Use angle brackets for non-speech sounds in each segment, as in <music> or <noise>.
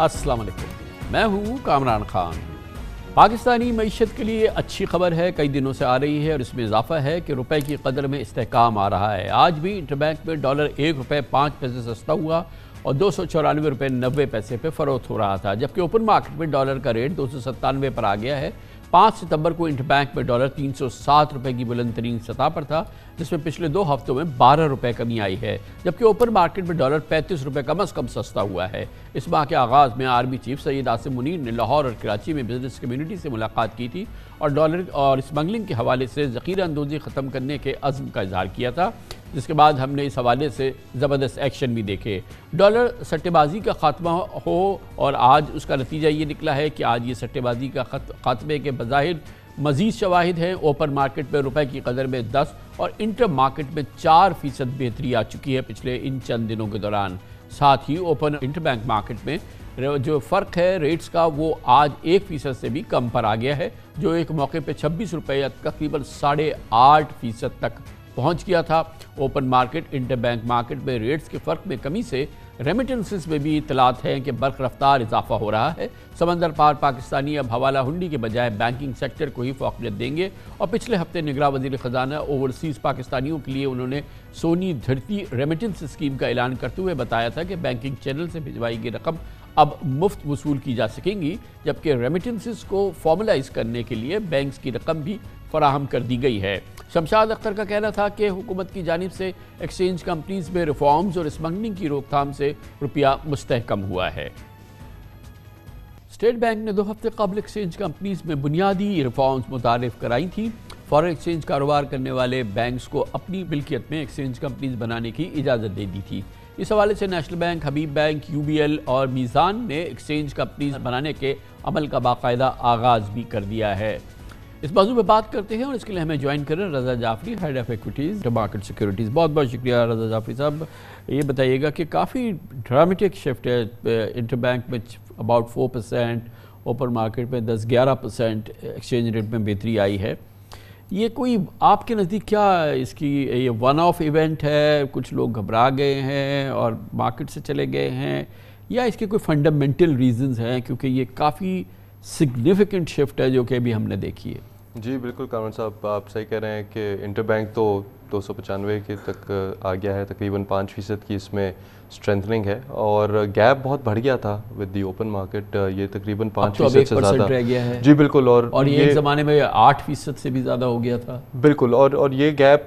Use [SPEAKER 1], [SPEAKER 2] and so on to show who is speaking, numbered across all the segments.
[SPEAKER 1] अस्सलाम वालेकुम मैं हूँ कामरान खान पाकिस्तानी मीशत के लिए अच्छी खबर है कई दिनों से आ रही है और इसमें इजाफा है कि रुपए की कदर में इस्तेकाम आ रहा है आज भी इंटरबैंक में डॉलर एक रुपये पाँच पैसे सस्ता हुआ और दो सौ चौरानवे रुपये नब्बे पैसे पर फरोख्त हो रहा था जबकि ओपन मार्केट में डॉलर का रेट दो सौ सत्तानवे पर आ गया है पाँच सितंबर को इंटरबैंक में डॉलर तीन सौ सात रुपये की बुलंद तरीन सतह पर था जिसमें पिछले दो हफ्तों में बारह रुपये कमी आई है जबकि ओपन मार्केट में डॉलर पैंतीस रुपये कम अज़ कम सस्ता हुआ है इस माह के आगाज़ में आर्मी चीफ सैयद आसिम मुनीर ने लाहौर और कराची में बिजनेस कम्यूनिटी से मुलाकात की थी और डॉलर और स्मगलिंग के हवाले से ज़ख़ीरा अंदोज़ी ख़त्म करने के अज़म का इजहार किया था जिसके बाद हमने इस हवाले से ज़बरदस्त एक्शन भी देखे डॉलर सट्टेबाजी का खात्मा हो और आज उसका नतीजा ये निकला है कि आज ये सट्टेबाजी का खात्मे के बज़ाहिर मजीद शवाहद हैं ओपन मार्केट में रुपए की कदर में दस और इंटर मार्केट में चार फीसद बेहतरी आ चुकी है पिछले इन चंद दिनों के दौरान साथ ही ओपन इंटर बैंक मार्केट में जो फ़र्क है रेट्स का वो आज एक फ़ीसद से भी कम पर आ गया है जो एक मौके पे छब्बीस रुपये या तकरीबन साढ़े आठ फ़ीसद तक पहुंच गया था ओपन मार्केट इंटरबैंक मार्केट में रेट्स के फ़र्क में कमी से रेमिटेंसेस में भी इतलात हैं कि बर्क रफ्तार इजाफा हो रहा है समंदर पार पाकिस्तानी अब हवाला हुंडी के बजाय बैंकिंग सेक्टर को ही फौकियत देंगे और पिछले हफ्ते निगरा वजीर ख़जाना ओवरसीज़ पाकिस्तानियों के लिए उन्होंने सोनी धरती रेमिटेंस स्कीम का ऐलान करते हुए बताया था कि बैंकिंग चैनल से भिजवाई गई रकम अब मुफ्त वसूल की जा सकेंगी जबकि रेमिटेंसेस को फॉर्मलाइज करने के लिए बैंक्स की रकम भी फराहम कर दी गई है शमशाद अख्तर का कहना था कि हुकूमत की जानब से एक्सचेंज कंपनीज में रिफॉर्म्स और स्मगलिंग की रोकथाम से रुपया मुस्तकम हुआ है स्टेट बैंक ने दो हफ्ते कबल एक्सचेंज कंपनीज में बुनियादी रिफॉर्म्स मुतारफ कराई थी फॉरन एक्सचेंज कारोबार करने वाले बैंक्स को अपनी मिल्कियत में एक्सचेंज कंपनीज बनाने की इजाज़त दे दी थी इस हवाले से national bank Habib bank L और मीज़ान ने एक्सचेंज कंपनीज बनाने के अमल का बाकायदा आगाज़ भी कर दिया है इस बाजू पर बात करते हैं और इसके लिए हमें ज्वाइन करें Raza Jafri head of equities market securities बहुत बहुत शुक्रिया रजा जाफरी साहब ये बताइएगा कि काफ़ी ड्रामेटिक शिफ्ट है इंटर बैंक में about four percent open market में दस ग्यारह परसेंट एक्सचेंज रेट में बेहतरी आई है ये कोई आपके नज़दीक क्या इसकी ये वन ऑफ इवेंट है कुछ लोग घबरा गए हैं और मार्केट से चले गए हैं या इसके कोई फंडामेंटल रीजंस हैं क्योंकि ये काफ़ी सिग्निफिकेंट शिफ्ट है जो कि अभी हमने देखी है
[SPEAKER 2] जी बिल्कुल कामर साहब आप सही कह रहे हैं कि इंटर बैंक तो दो सौ पचानवे के तक आ गया है तकरीबन पाँच फ़ीसद की इसमें स्ट्रेंथनिंग है और गैप बहुत बढ़ गया था विद दी ओपन मार्केट ये तकरीबन तो पाँच तो फीसद से ज़्यादा रह गया है जी बिल्कुल और और ये, ये
[SPEAKER 1] ज़माने में आठ फीसद से भी ज़्यादा हो गया था
[SPEAKER 2] बिल्कुल और और ये गैप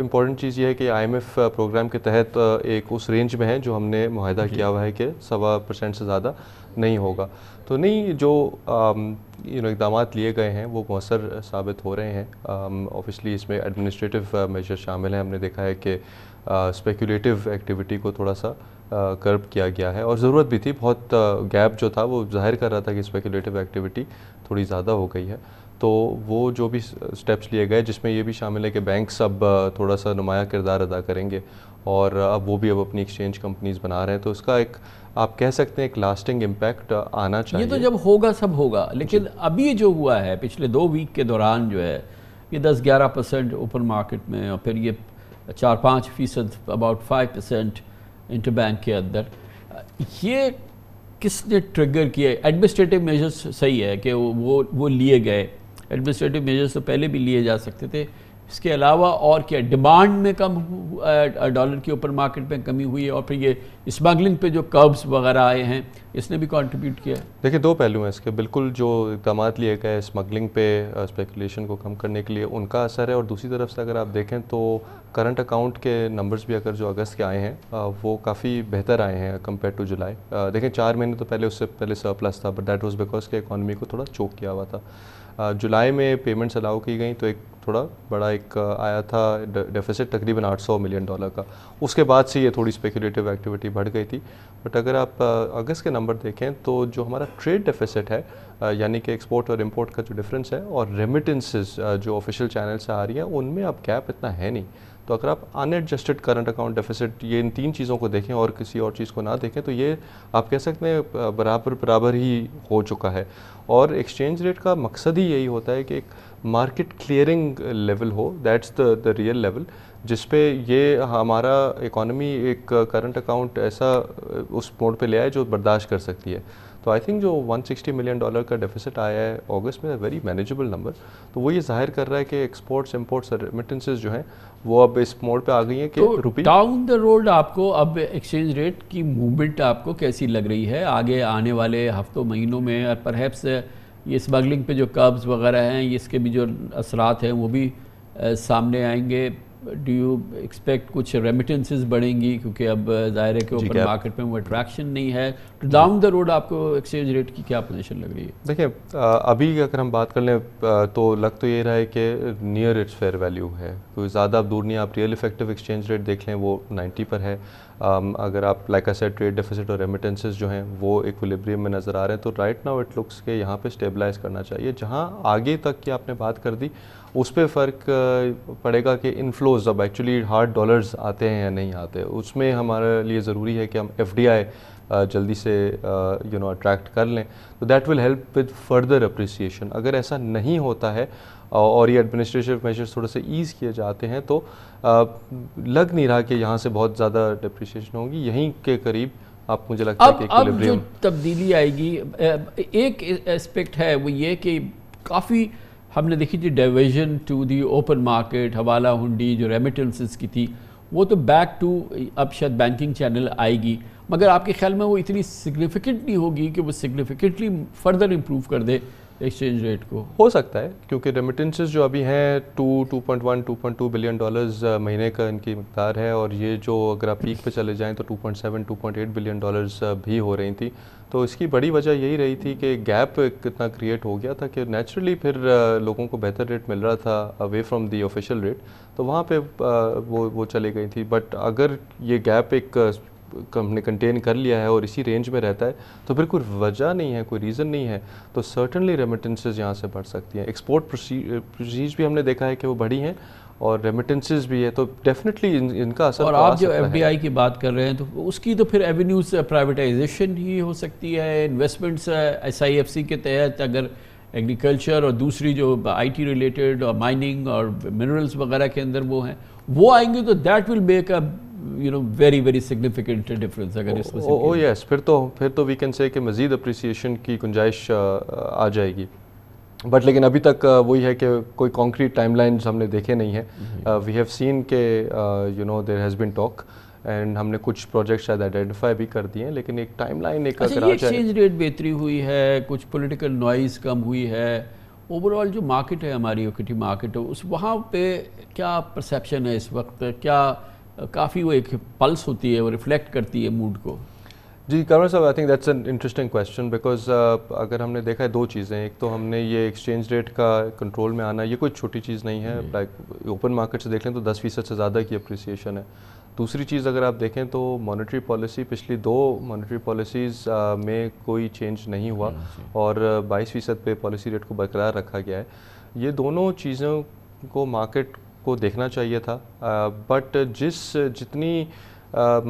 [SPEAKER 2] इंपॉर्टेंट uh, चीज़ ये है कि आईएमएफ प्रोग्राम uh, के तहत uh, एक उस रेंज में है जो हमने माहिदा किया हुआ है कि सवा परसेंट से ज़्यादा नहीं होगा तो नहीं जो यू नो इकदाम लिए गए हैं वो मौसर साबित हो रहे हैं ऑफिशली इसमें एडमिनिस्ट्रेटिव मेजर शामिल हैं हमने देखा है कि स्पेकुलेटिव एक्टिविटी को थोड़ा सा कर्ब किया गया है और ज़रूरत भी थी बहुत गैप जो था वो जाहिर कर रहा था कि स्पेकुलेटिव एक्टिविटी थोड़ी ज़्यादा हो गई है तो वो जो भी स्टेप्स लिए गए जिसमें ये भी शामिल है कि बैंक्स अब थोड़ा सा नुमाया किरदार अदा करेंगे और अब वो भी अब अपनी एक्सचेंज कंपनीज़ बना रहे हैं तो उसका एक आप कह सकते हैं एक लास्टिंग इम्पैक्ट आना चाहिए ये तो
[SPEAKER 1] जब होगा सब होगा लेकिन अभी जो हुआ है पिछले दो वीक के दौरान जो है ये दस ग्यारह परसेंट ओपन मार्केट में और फिर ये चार पाँच फीसद about five percent inter bank के अंदर ये किसने ट्रिगर किया एडमिनिस्ट्रेटिव मेजर्स सही है कि वो वो लिए गए एडमिनिस्ट्रेटिव मेजर्स तो पहले भी लिए जा सकते थे इसके अलावा और क्या डिमांड में कम डॉलर के ऊपर मार्केट में कमी हुई है और फिर ये स्मगलिंग पे जो कर्ब्स वगैरह आए हैं इसने भी कंट्रीब्यूट किया है
[SPEAKER 2] देखिए दो पहलू हैं इसके बिल्कुल जो इकदाम लिए गए स्मगलिंग पे स्पेकुलेशन को कम करने के लिए उनका असर है और दूसरी तरफ से अगर आप देखें तो करंट अकाउंट के नंबर्स भी अगर जो अगस्त के आए हैं वो काफ़ी बेहतर आए हैं कम्पेयर टू जुलाई देखें चार महीने तो पहले उससे पहले सरप्लस था बट दैट वॉज बिकॉज के इकॉनमी को थोड़ा चोक किया हुआ था जुलाई में पेमेंट्स अलाउ की गई तो एक थोड़ा बड़ा एक आया था डेफिसिट तकरीबन 800 मिलियन डॉलर का उसके बाद से ये थोड़ी स्पेकुलेटिव एक्टिविटी बढ़ गई थी बट अगर आप अगस्त के नंबर देखें तो जो हमारा ट्रेड डेफिसिट है यानी कि एक्सपोर्ट और इम्पोर्ट का जो डिफरेंस है और रेमिटेंसेज जो ऑफिशियल चैनल से आ रही है उनमें अब गैप इतना है नहीं तो अगर आप अनएडजस्टेड करंट अकाउंट डेफिसिट ये इन तीन चीज़ों को देखें और किसी और चीज़ को ना देखें तो ये आप कह सकते हैं बराबर बराबर ही हो चुका है और एक्सचेंज रेट का मकसद ही यही होता है कि एक मार्केट क्लियरिंग लेवल हो that's the the real level जिस पे ये हमारा इकोनॉमी एक करंट अकाउंट ऐसा उस मोड पे ले आए जो बर्दाश्त कर सकती है तो आई थिंक जो 160 मिलियन डॉलर का डेफिसिट आया है अगस्त में वेरी मैनेजेबल नंबर तो वो ये जाहिर कर रहा है कि एक्सपोर्ट्स इम्पोर्ट्स रेमिटेंसेज जो हैं वो अब इस मोड पे आ गई हैं कि तो डाउन द रोड आपको अब एक्सचेंज
[SPEAKER 1] रेट की मूवमेंट आपको कैसी लग रही है आगे आने वाले हफ्तों महीनों में परहैप्स ये स्मगलिंग पे जो कर्ब्स वगैरह हैं इसके भी जो असरात हैं वो भी सामने आएंगे डू यू एक्सपेक्ट कुछ रेमिटेंसेज बढ़ेंगी क्योंकि अब जाहिर है कि मार्केट में वो अट्रैक्शन नहीं है तो डाउन द रोड आपको एक्सचेंज रेट की क्या पोजीशन लग रही है
[SPEAKER 2] देखिए अभी अगर हम बात कर लें तो लग तो ये रहा है कि नियर इट्स फेयर वैल्यू है तो ज़्यादा आप दूर नहीं आप रियल इफेक्टिव एक्सचेंज रेट देख लें वो नाइन्टी पर है um, अगर आप like like set trade deficit और रेमिटेंसेज जो हैं वो इक्विलिब्रियम में नज़र आ रहे हैं तो राइट नाउ इट लुक्स के यहाँ पे स्टेबलाइज करना चाहिए जहाँ आगे तक की आपने बात कर दी उस पर फ़र्क पड़ेगा कि इनफ्लोज अब एक्चुअली हार्ड डॉलर्स आते हैं या नहीं आते उसमें हमारे लिए ज़रूरी है कि हम एफ जल्दी से यू नो अट्रैक्ट कर लें तो that will help with further appreciation अगर ऐसा नहीं होता है और ये एडमिनिस्ट्रेटिव मेजर्स थोड़े से ईज़ किए जाते हैं तो लग नहीं रहा कि यहाँ से बहुत ज़्यादा डिप्रिसिएशन होगी यहीं के करीब आप मुझे लगता अब, है कि अब जो
[SPEAKER 1] तब्दीली आएगी एक एस्पेक्ट है वो ये कि काफ़ी हमने देखी थी diversion to the open market hawala hundi जो रेमिटेंसेस की थी वो तो बैक टू अब शायद बैंकिंग चैनल आएगी मगर आपके ख्याल में वो इतनी सिग्निफिकेंट नहीं होगी कि वो सिग्निफिकेंटली फर्दर इम्प्रूव कर
[SPEAKER 2] दे एक्सचेंज रेट को हो सकता है क्योंकि रेमिटेंसेस जो अभी हैं two two point one two point two billion dollars महीने का इनकी मकदार है और ये जो अगर आप पीक पे चले तो two point seven two point eight billion dollars भी हो रही थी तो इसकी बड़ी वजह यही रही थी कि गैप कितना क्रिएट हो गया था कि नेचुरली फिर लोगों को बेहतर रेट मिल रहा था away from the official rate तो वहाँ पर वो वो चली गई थी बट अगर ये गैप एक हमने कंटेन कर लिया है और इसी रेंज में रहता है तो फिर कोई वजह नहीं है कोई रीज़न नहीं है तो सर्टनली रेमिटेंसेज यहाँ से बढ़ सकती हैं एक्सपोर्ट प्रोसीज भी हमने देखा है कि वो बढ़ी हैं और रेमिटेंसेज भी है तो डेफिनेटली इन, इनका असर और आप जो आई की बात कर रहे हैं तो उसकी तो
[SPEAKER 1] फिर एवेन्यूज प्राइवेटाइजेशन ही हो सकती है इन्वेस्टमेंट्स एस सी के तहत अगर एग्रीकल्चर और दूसरी जो आईटी रिलेटेड और माइनिंग और मिनरल्स वगैरह के अंदर वो हैं वो आएंगे तो that will make a you know very very significant difference अगर oh, इस ओ,
[SPEAKER 2] यस oh, oh, फिर तो फिर तो वी कैन से कि मज़ीद अप्रिसिएशन की गुंजाइश uh, आ जाएगी बट लेकिन अभी तक uh, वही है कि कोई कॉन्क्रीट टाइमलाइंस हमने देखे नहीं है वी हैव सीन के you know there has been talk and हमने कुछ प्रोजेक्ट शायद आइडेंटिफाई भी कर दिए हैं लेकिन एक टाइम लाइन एक अच्छा एक्सचेंज
[SPEAKER 1] रेट बेहतरी हुई है कुछ पोलिटिकल नॉइज़ कम हुई है ओवरऑल जो मार्केट है हमारी मार्केट है उस वहाँ पे क्या परसेप्शन है इस वक्त क्या काफ़ी वो एक पल्स होती है वो रिफ्लेक्ट करती है मूड
[SPEAKER 2] को जी कमर साहब I think that's an interesting question because अगर हमने देखा है दो चीज़ें एक तो हमने ये एक्सचेंज रेट का कंट्रोल में आना ये कोई छोटी चीज़ नहीं है लाइक ओपन मार्केट से देख लें तो दस फीसद से ज़्यादा की अप्रिसिएशन है दूसरी चीज़ अगर आप देखें तो मॉनेटरी पॉलिसी पिछली दो मॉनेटरी पॉलिसीज़ uh, में कोई चेंज नहीं हुआ हाँ और बाईस फीसद पे पॉलिसी रेट को बरकरार रखा गया है ये दोनों चीज़ों को मार्केट को देखना चाहिए था बट जिस जितनी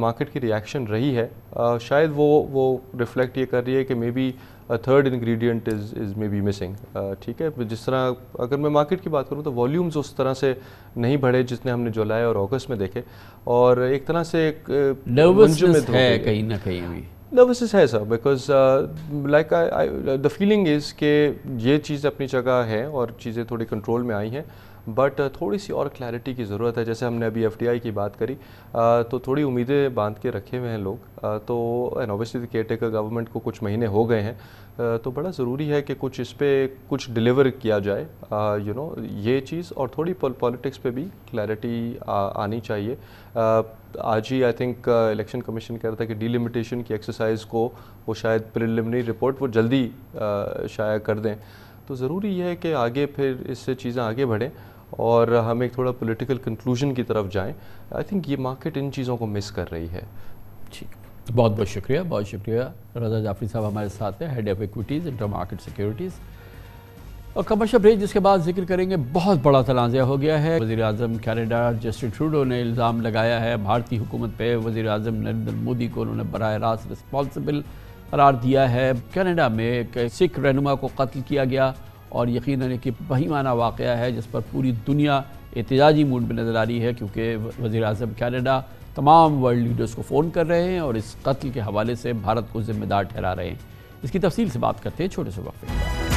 [SPEAKER 2] मार्केट की रिएक्शन रही है शायद वो वो रिफ्लेक्ट ये कर रही है कि maybe third ingredient is is maybe missing ठीक है तो जिस तरह अगर मैं मार्केट की बात करूँ तो वॉल्यूम्स उस तरह से नहीं बढ़े जितने हमने जुलाई और अगस्त में देखे और एक तरह से एक नर्वसनेस है कहीं ना कहीं भी नर्वसनेस है sir because like the feeling is के ये चीज़ अपनी जगह है और चीज़ें थोड़ी कंट्रोल में आई हैं बट uh, थोड़ी सी और क्लैरिटी की ज़रूरत है जैसे हमने अभी एफ की बात करी uh, तो थोड़ी उम्मीदें बांध के रखे हुए हैं लोग uh, तो and obviously caretaker government को कुछ महीने हो गए हैं तो बड़ा ज़रूरी है कि कुछ इस पर कुछ डिलीवर किया जाए यू नो ये चीज़ और थोड़ी पॉलिटिक्स पे भी क्लैरिटी आनी चाहिए आज ही आई थिंक इलेक्शन कमीशन कह रहा था कि डिलिमिटेशन की एक्सरसाइज को वो शायद प्रिलिमिनरी रिपोर्ट वो जल्दी शाया कर दें तो ज़रूरी यह है कि आगे फिर इससे चीज़ें आगे बढ़ें और हम एक थोड़ा पॉलिटिकल कंक्लूजन की तरफ जाएं आई थिंक ये मार्केट इन चीज़ों को मिस कर रही है ठीक
[SPEAKER 1] बहुत बहुत शुक्रिया बहुत शुक्रिया रजा जाफरी साहब हमारे साथ हैं head of equities inter market securities और कमर्शल ब्रेक जिसके बाद जिक्र करेंगे बहुत बड़ा तनाज़ा हो गया है वजी अजम कैनेडा जस्टिन ट्रूडो ने इल्ज़ाम लगाया है भारतीय हुकूमत पर वजी अजम नरेंद्र मोदी को उन्होंने बर रास्त रिस्पॉन्सिबल करार दिया है कनाडा में एक सिख रहनुमा को कत्ल किया गया और यकीन एक बहीमाना वाक़ है जिस पर पूरी दुनिया एहतजाजी मूड में नज़र आ रही है क्योंकि वज़ी अजम कैनेडा तमाम वर्ल्ड लीडर्स को फ़ोन कर रहे हैं और इस कत्ल के हवाले से भारत को ज़िम्मेदार ठहरा रहे हैं इसकी तफसील से बात करते हैं छोटे से वक्त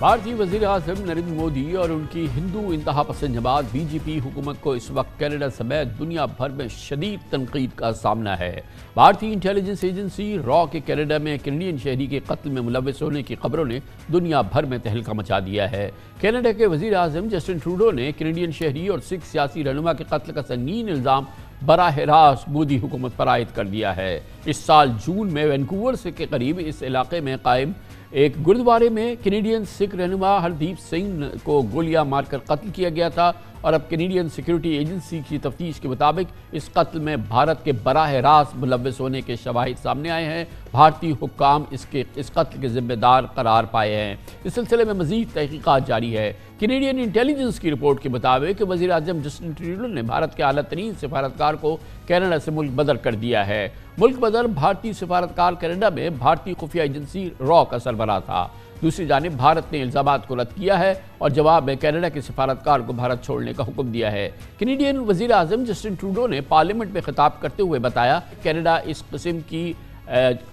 [SPEAKER 1] भारतीय वजीर अजम नरेंद्र मोदी और उनकी हिंदू इंतहा पसंद जमात बीजेपी हुकूमत को इस वक्त कैनेडा समेत दुनिया भर में शदीद तनकीद का सामना है भारतीय इंटेलिजेंस एजेंसी रॉ के कैनेडा में कैनेडियन शहरी के कत्ल में मुलवस होने की खबरों ने दुनिया भर में तहलका मचा दिया है कैनेडा के वजीर अजम जस्टिन ट्रूडो ने कैनेडियन शहरी और सिख सियासी रहनुमा के कत्ल का संगीन इल्ज़ाम बरह रास्त मोदी हुकूमत पर आयद कर दिया है इस साल जून में वैनकूवर से के करीब इस इलाके में कायम एक गुरुद्वारे में कैनेडियन सिख रहनुमा हरदीप सिंह को गोलियां मारकर कत्ल किया गया था और अब कैनेडियन सिक्योरिटी एजेंसी की तफ्तीश के मुताबिक इस कत्ल में भारत के बराह रास्त मुलविस होने के शवाहिद सामने आए हैं भारतीय हुकाम इसके इस कत्ल के जिम्मेदार करार पाए हैं इस सिलसिले में मजीद तहकीकत जारी है कैनेडियन इंटेलिजेंस की रिपोर्ट के मुताबिक वजी अजम जस्टिन ट्रूडन ने भारत के अला तरीन सिफारतकार को कनाडा से मुल्क बदर कर दिया है मुल्क बदर भारतीय सिफारतकार कैनेडा में भारतीय खुफिया एजेंसी रॉ का सरबरा था दूसरी जानब भारत ने इल्ज़ाम को रद्द किया है और जवाब में कैनेडा के सफारतकार को भारत छोड़ने का हुक्म दिया है कैनेडियन वजीर अजम जस्टिन ट्रूडो ने पार्लियामेंट में खिताब करते हुए बताया कैनेडा इस किस्म की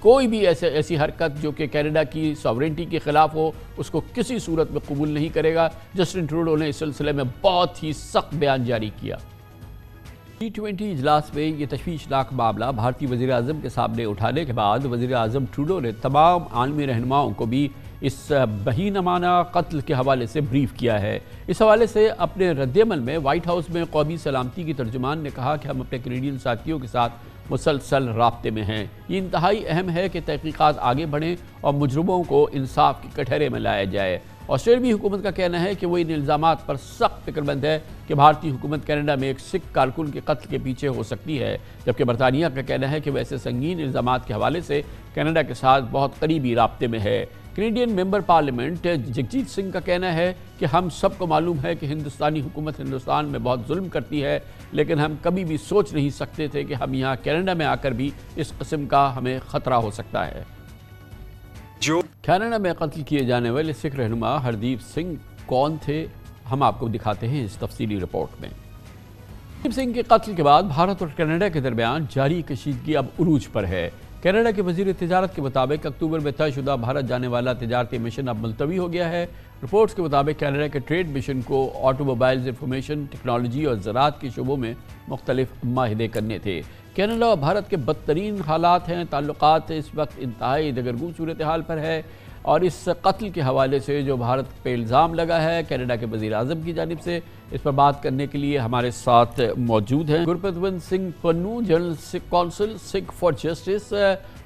[SPEAKER 1] कोई भी ऐसे ऐसी हरकत जो कि कैनेडा की सॉवरेंटी के ख़िलाफ़ हो उसको किसी सूरत में कबूल नहीं करेगा जस्टिन ट्रूडो ने इस सिलसिले में बहुत ही सख्त बयान जारी किया टी ट्वेंटी इजलास में ये तश्वीशनाक मामला भारतीय वजी अजम के सामने उठाने के बाद वजी अजम ट्रूडो ने तमाम आलमी रहनुमाओं को भी इस बहीनमाना कत्ल के हवाले से ब्रीफ किया है इस हवाले से अपने रद्दमल में वाइट हाउस में कौमी सलामती की तर्जुमान ने कहा कि हम अपने कैनेडियन साथियों के साथ मुसलसल रबते में हैं ये इंतहाई अहम है कि तहकीक़ात आगे बढ़ें और मुजरुमों को इंसाफ के कठहरे में लाया जाए ऑस्ट्रेलवी हुकूमत का कहना है कि वो इन इल्ज़ाम पर सख्त फिक्रमंद है कि भारतीय हुकूमत कैनेडा में एक सिख कारकुन के कत्ल के पीछे हो सकती है जबकि बरतानिया का कहना है कि वैसे संगीन इल्ज़ाम के हवाले से कैनेडा के साथ बहुत करीबी रबते में है Canadian member parliament Jagjit Singh का कहना है कि हम सबको मालूम है कि हिंदुस्तानी हुकूमत हिंदुस्तान में बहुत जुल्म करती है लेकिन हम कभी भी सोच नहीं सकते थे कि हम यहाँ कैनेडा में आकर भी इस कस्म का हमें ख़तरा हो सकता है जो कैनेडा में कत्ल किए जाने वाले सिख रहनुमा हरदीप सिंह कौन थे हम आपको दिखाते हैं इस तफसीली रिपोर्ट में हरदीप सिंह के कत्ल के बाद भारत और कनाडा के दरमियान जारी कशीदगी अब उरूज पर है कैनेडा के वजीर तजारत के मुताबिक अक्टूबर में तयशुदा भारत जाने वाला तजारती मिशन अब मुलतवी हो गया है रिपोर्ट्स के मुताबिक कैनेडा के ट्रेड मिशन को ऑटोमोबाइल इंफॉर्मेशन टेक्नोलॉजी और ज़रात के शोबों में मुख्तलिफ माहदे करने थे कैनेडा और भारत के बदतरीन हालात हैं ताल्लुकात इस वक्त इंतहाई दगरगू सूरत हाल पर है और इस कत्ल के हवाले से जो भारत पे इल्ज़ाम लगा है कैनेडा के वजीर अजम की जानब से इस पर बात करने के लिए हमारे साथ मौजूद हैं Gurpatwant Singh Pannu general Sikh council Sikh for justice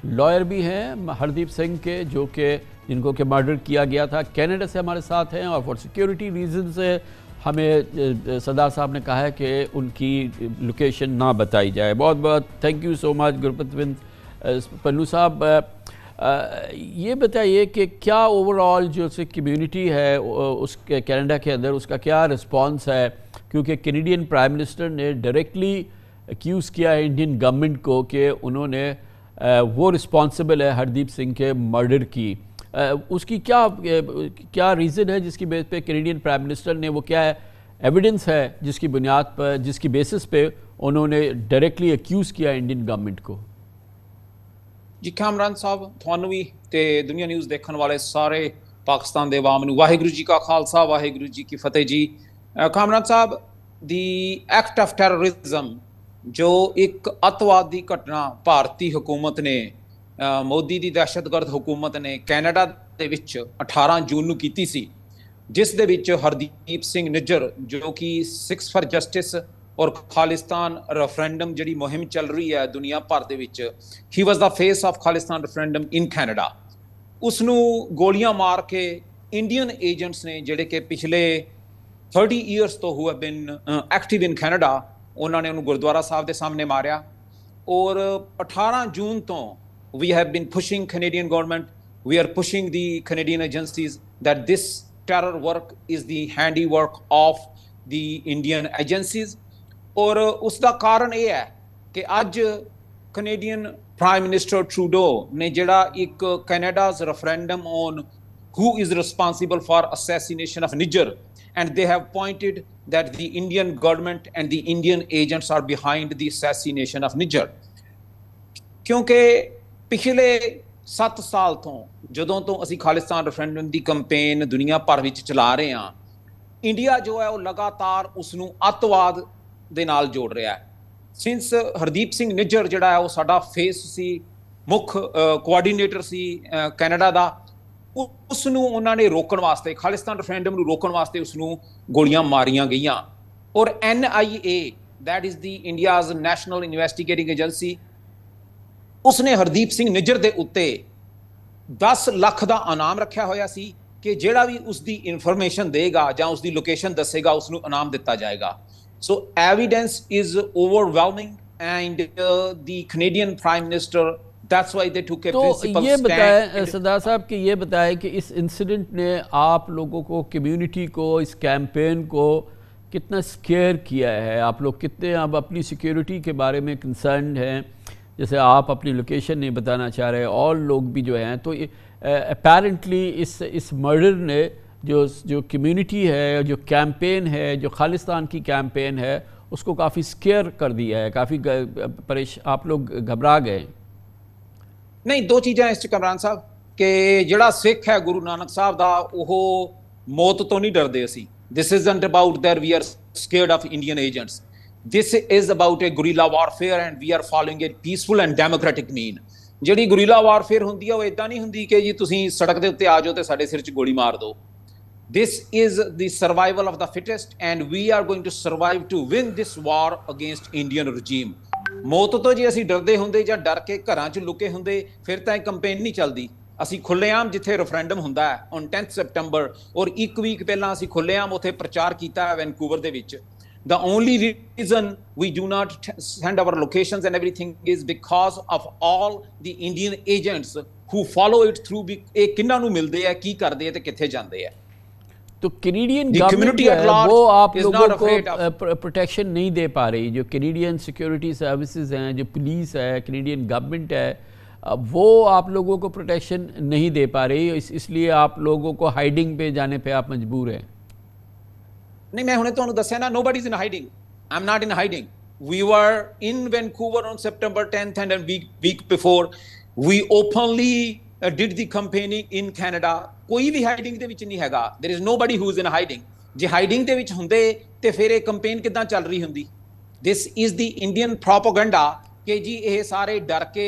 [SPEAKER 1] lawyer भी हैं हरदीप सिंह के जो कि जिनको कि मर्डर किया गया था कनाडा से हमारे साथ हैं और फॉर सिक्योरिटी रीजन से हमें सदार साहब ने कहा है कि उनकी लोकेशन ना बताई जाए बहुत बहुत thank you so much Gurpatwant Pannu साहब ये बताइए कि क्या ओवरऑल जो से कम्युनिटी है उस कनाडा के अंदर उसका क्या रिस्पांस है क्योंकि कैनेडियन प्राइम मिनिस्टर ने डायरेक्टली एक्यूज़ किया है इंडियन गवर्नमेंट को कि उन्होंने वो रिस्पॉन्सिबल है हरदीप सिंह के मर्डर की उसकी क्या क्या रीज़न है जिसकी बेस पे कैनेडियन प्राइम मिनिस्टर ने वो क्या एविडेंस है जिसकी बुनियाद पर जिसकी बेसिस पे उन्होंने डायरेक्टली एक्यूज़ किया इंडियन गवर्नमेंट को
[SPEAKER 3] जी कामरान साहब थानू भी तो दुनिया न्यूज़ देखने वाले सारे पाकिस्तान के अवाम वाहेगुरू जी का खालसा वाहेगुरू जी की फतेह जी कामरान साहब द एक्ट ऑफ टैरोरिज्म जो एक अतवादी घटना भारतीय हुकूमत ने ਮੋਦੀ ਦੀ ਦਹਿਸ਼ਤਗਰਦ ਹਕੂਮਤ ਨੇ ਕੈਨੇਡਾ ਦੇ ਵਿੱਚ 18 ਜੂਨ ਨੂੰ ਕੀਤੀ ਸੀ ਜਿਸ ਦੇ ਵਿੱਚ ਹਰਦੀਪ ਸਿੰਘ ਨਿੱਜਰ ਜੋ ਕਿ 6 ਫਾਰ ਜਸਟਿਸ ਔਰ ਖਾਲਿਸਤਾਨ ਰੈਫਰੈਂਡਮ ਜਿਹੜੀ ਮੁਹਿੰਮ ਚੱਲ ਰਹੀ ਹੈ ਦੁਨੀਆ ਭਰ ਦੇ ਵਿੱਚ he was the face of Khalistan referendum in Canada ਉਸ ਨੂੰ ਗੋਲੀਆਂ ਮਾਰ ਕੇ ਇੰਡੀਅਨ ਏਜੰਟਸ ਨੇ ਜਿਹੜੇ ਕਿ ਪਿਛਲੇ 30 ਇਅਰਸ ਤੋਂ who have been active in Canada ਉਹਨਾਂ ਨੇ ਉਹਨੂੰ ਗੁਰਦੁਆਰਾ ਸਾਹਿਬ ਦੇ ਸਾਹਮਣੇ ਮਾਰਿਆ ਔਰ 18 ਜੂਨ ਤੋਂ we have been pushing Canadian government, we are pushing the Canadian agencies that this terror work is the handiwork of the Indian agencies or ਉਸ ਦਾ ਕਾਰਨ ਇਹ ਹੈ ਕਿ ਅੱਜ Canadian Prime Minister Trudeau ਨੇ ਜਿਹੜਾ ਇੱਕ Canada's referendum on who is responsible for assassination of Niger and they have pointed that the Indian government and the Indian agents are behind the assassination of Niger ਕਿਉਂਕਿ ਪਿਛਲੇ 7 ਸਾਲ ਤੋਂ ਜਦੋਂ ਤੋਂ ਅਸੀਂ ਖਾਲਿਸਤਾਨ ਰੈਫਰੈਂਡਮ ਦੀ ਕੈਂਪੇਨ ਦੁਨੀਆ ਭਰ ਵਿੱਚ ਚਲਾ ਰਹੇ ਹਾਂ ਇੰਡੀਆ ਜੋ ਹੈ ਉਹ ਲਗਾਤਾਰ ਉਸ ਨੂੰ ਅਤਵਾਦ ਦੇ ਨਾਲ ਜੋੜ ਰਿਹਾ ਹੈ ਸਿੰਸ ਹਰਦੀਪ ਸਿੰਘ ਨਿੱਜਰ ਜਿਹੜਾ ਹੈ ਉਹ ਸਾਡਾ ਫੇਸ ਸੀ ਮੁੱਖ ਕੋਆਰਡੀਨੇਟਰ ਸੀ ਕੈਨੇਡਾ ਦਾ ਉਸ ਨੂੰ ਉਹਨਾਂ ਨੇ ਰੋਕਣ ਵਾਸਤੇ ਖਾਲਿਸਤਾਨ ਰੈਫਰੈਂਡਮ ਨੂੰ ਰੋਕਣ ਵਾਸਤੇ ਉਸ ਨੂੰ ਗੋਲੀਆਂ ਮਾਰੀਆਂ ਗਈਆਂ ਔਰ uh that is the India's National Investigating Agency उसने हरदीप सिंह निजर के उ दस लख का इनाम रख्या होया कि जोड़ा भी उसकी इनफॉर्मेसन देगा ज उसकी लोकेशन दसेगा उसको इनाम दिता जाएगा so evidence is overwhelming and the Canadian prime minister तो ये बताएं
[SPEAKER 1] सरदार साहब कि ये बताएं कि इस इंसिडेंट ने आप लोगों को कम्युनिटी को इस कैंपेन को कितना स्केयर किया है आप लोग कितने अब अपनी सिक्योरिटी के बारे में कंसर्न हैं जैसे आप अपनी लोकेशन नहीं बताना चाह रहे और लोग भी जो हैं तो अपेरेंटली इस इस मर्डर ने जो जो कम्युनिटी है जो कैंपेन है जो खालिस्तान की कैंपेन है उसको काफ़ी स्केयर कर दिया है काफ़ी
[SPEAKER 3] परेश आप लोग घबरा गए नहीं दो चीज़ें इस कमरान साहब ਕਿ सिख है गुरु नानक साहब का वह मौत तो नहीं डरते ਡਰਦੇ this is not about there we are scared of Indian agents this is about a guerrilla warfare and we are following a peaceful and democratic mean ਜਿਹੜੀ ਗੁਰੀਲਾ ਵਾਰਫੇਅਰ ਹੁੰਦੀ ਆ ਉਹ ਇਦਾਂ ਨਹੀਂ ਹੁੰਦੀ ਕਿ ਜੀ ਤੁਸੀਂ ਸੜਕ ਦੇ ਉੱਤੇ ਆ ਜਾਓ ਤੇ ਸਾਡੇ ਸਿਰ 'ਚ ਗੋਲੀ ਮਾਰ ਦਿਓ this is the survival of the fittest and we are going to survive to win this war against indian regime ਮੌਤ ਤੋਂ ਜੇ ਅਸੀਂ ਡਰਦੇ ਹੁੰਦੇ ਜਾਂ ਡਰ ਕੇ ਘਰਾਂ 'ਚ ਲੁਕੇ ਹੁੰਦੇ ਫਿਰ ਤਾਂ ਇਹ ਕੈਂਪੇਨ ਨਹੀਂ ਚੱਲਦੀ ਅਸੀਂ ਖੁੱਲੇਆਮ ਜਿੱਥੇ ਰੈਫਰੈਂਡਮ ਹੁੰਦਾ ਹੈ ਔਨ 10 ਸਪਟੈਂਬਰ ਔਰ ਇੱਕ ਵੀਕ ਪਹਿਲਾਂ ਅਸੀਂ ਖੁੱਲੇਆਮ ਉੱਥੇ ਪ੍ਰਚਾਰ ਕੀਤਾ ਵੈਨਕੂਵਰ ਦੇ ਵਿੱਚ The only reason we do not send our locations and everything is because of all the Indian agents who follow it through. Be- eh, kinnanu milde hai, ki karde hai, te kithe jande hai. तो Canadian government है वो आप लोगों
[SPEAKER 1] को protection नहीं दे पा रही जो कैनेडियन सिक्योरिटी सर्विसेज हैं जो पुलिस है कैनेडियन गवर्नमेंट है वो आप लोगों को प्रोटेक्शन नहीं दे पा रही इसलिए आप लोगों को हाइडिंग पे जाने पे आप मजबूर हैं
[SPEAKER 3] ਨਹੀਂ ਮੈਂ ਹੁਣੇ ਤੁਹਾਨੂੰ ਦੱਸਿਆ ਨਾ nobody is in hiding I'm not in hiding we were in Vancouver on September 10th and a week, week before. We openly did the the in Canada ਕੋਈ ਵੀ ਹਾਈਡਿੰਗ ਦੇ ਵਿੱਚ ਨਹੀਂ ਹੈਗਾ there is nobody who is in hiding ਜੇ hiding ਦੇ ਵਿੱਚ ਹੁੰਦੇ ਤੇ ਫਿਰ ਇਹ ਕੈਂਪੇਨ ਕਿਦਾਂ ਚੱਲ ਰਹੀ ਹੁੰਦੀ this is the Indian propaganda ਕਿ ਜੀ ਇਹ ਸਾਰੇ ਡਰ ਕੇ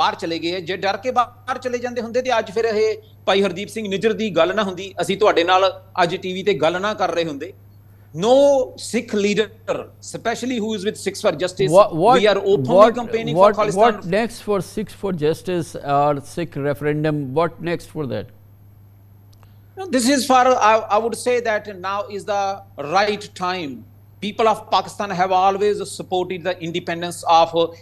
[SPEAKER 3] ਬਾਹਰ ਚਲੇ ਗਏ ਜੇ ਡਰ ਕੇ ਬਾਹਰ ਚਲੇ ਜਾਂਦੇ ਹੁੰਦੇ ਤੇ ਅੱਜ ਫਿਰ ਇਹ ਭਾਈ ਹਰਦੀਪ ਸਿੰਘ ਨਿਜਰ ਦੀ ਗੱਲ ਨਾ ਹੁੰਦੀ ਅਸੀਂ ਤੁਹਾਡੇ ਨਾਲ ਅੱਜ ਟੀਵੀ ਤੇ ਗੱਲ ਨਾ ਕਰ ਰਹੇ ਹੁੰਦੇ no Sikh leader, especially who is with Sikhs for Justice. What, what, we are openly what, campaigning what, for Khalistan. What
[SPEAKER 1] next for Sikhs for Justice or Sikh referendum? What next for that?
[SPEAKER 3] this is for, I, I would say that now is the right time. People of Pakistan have always supported the independence of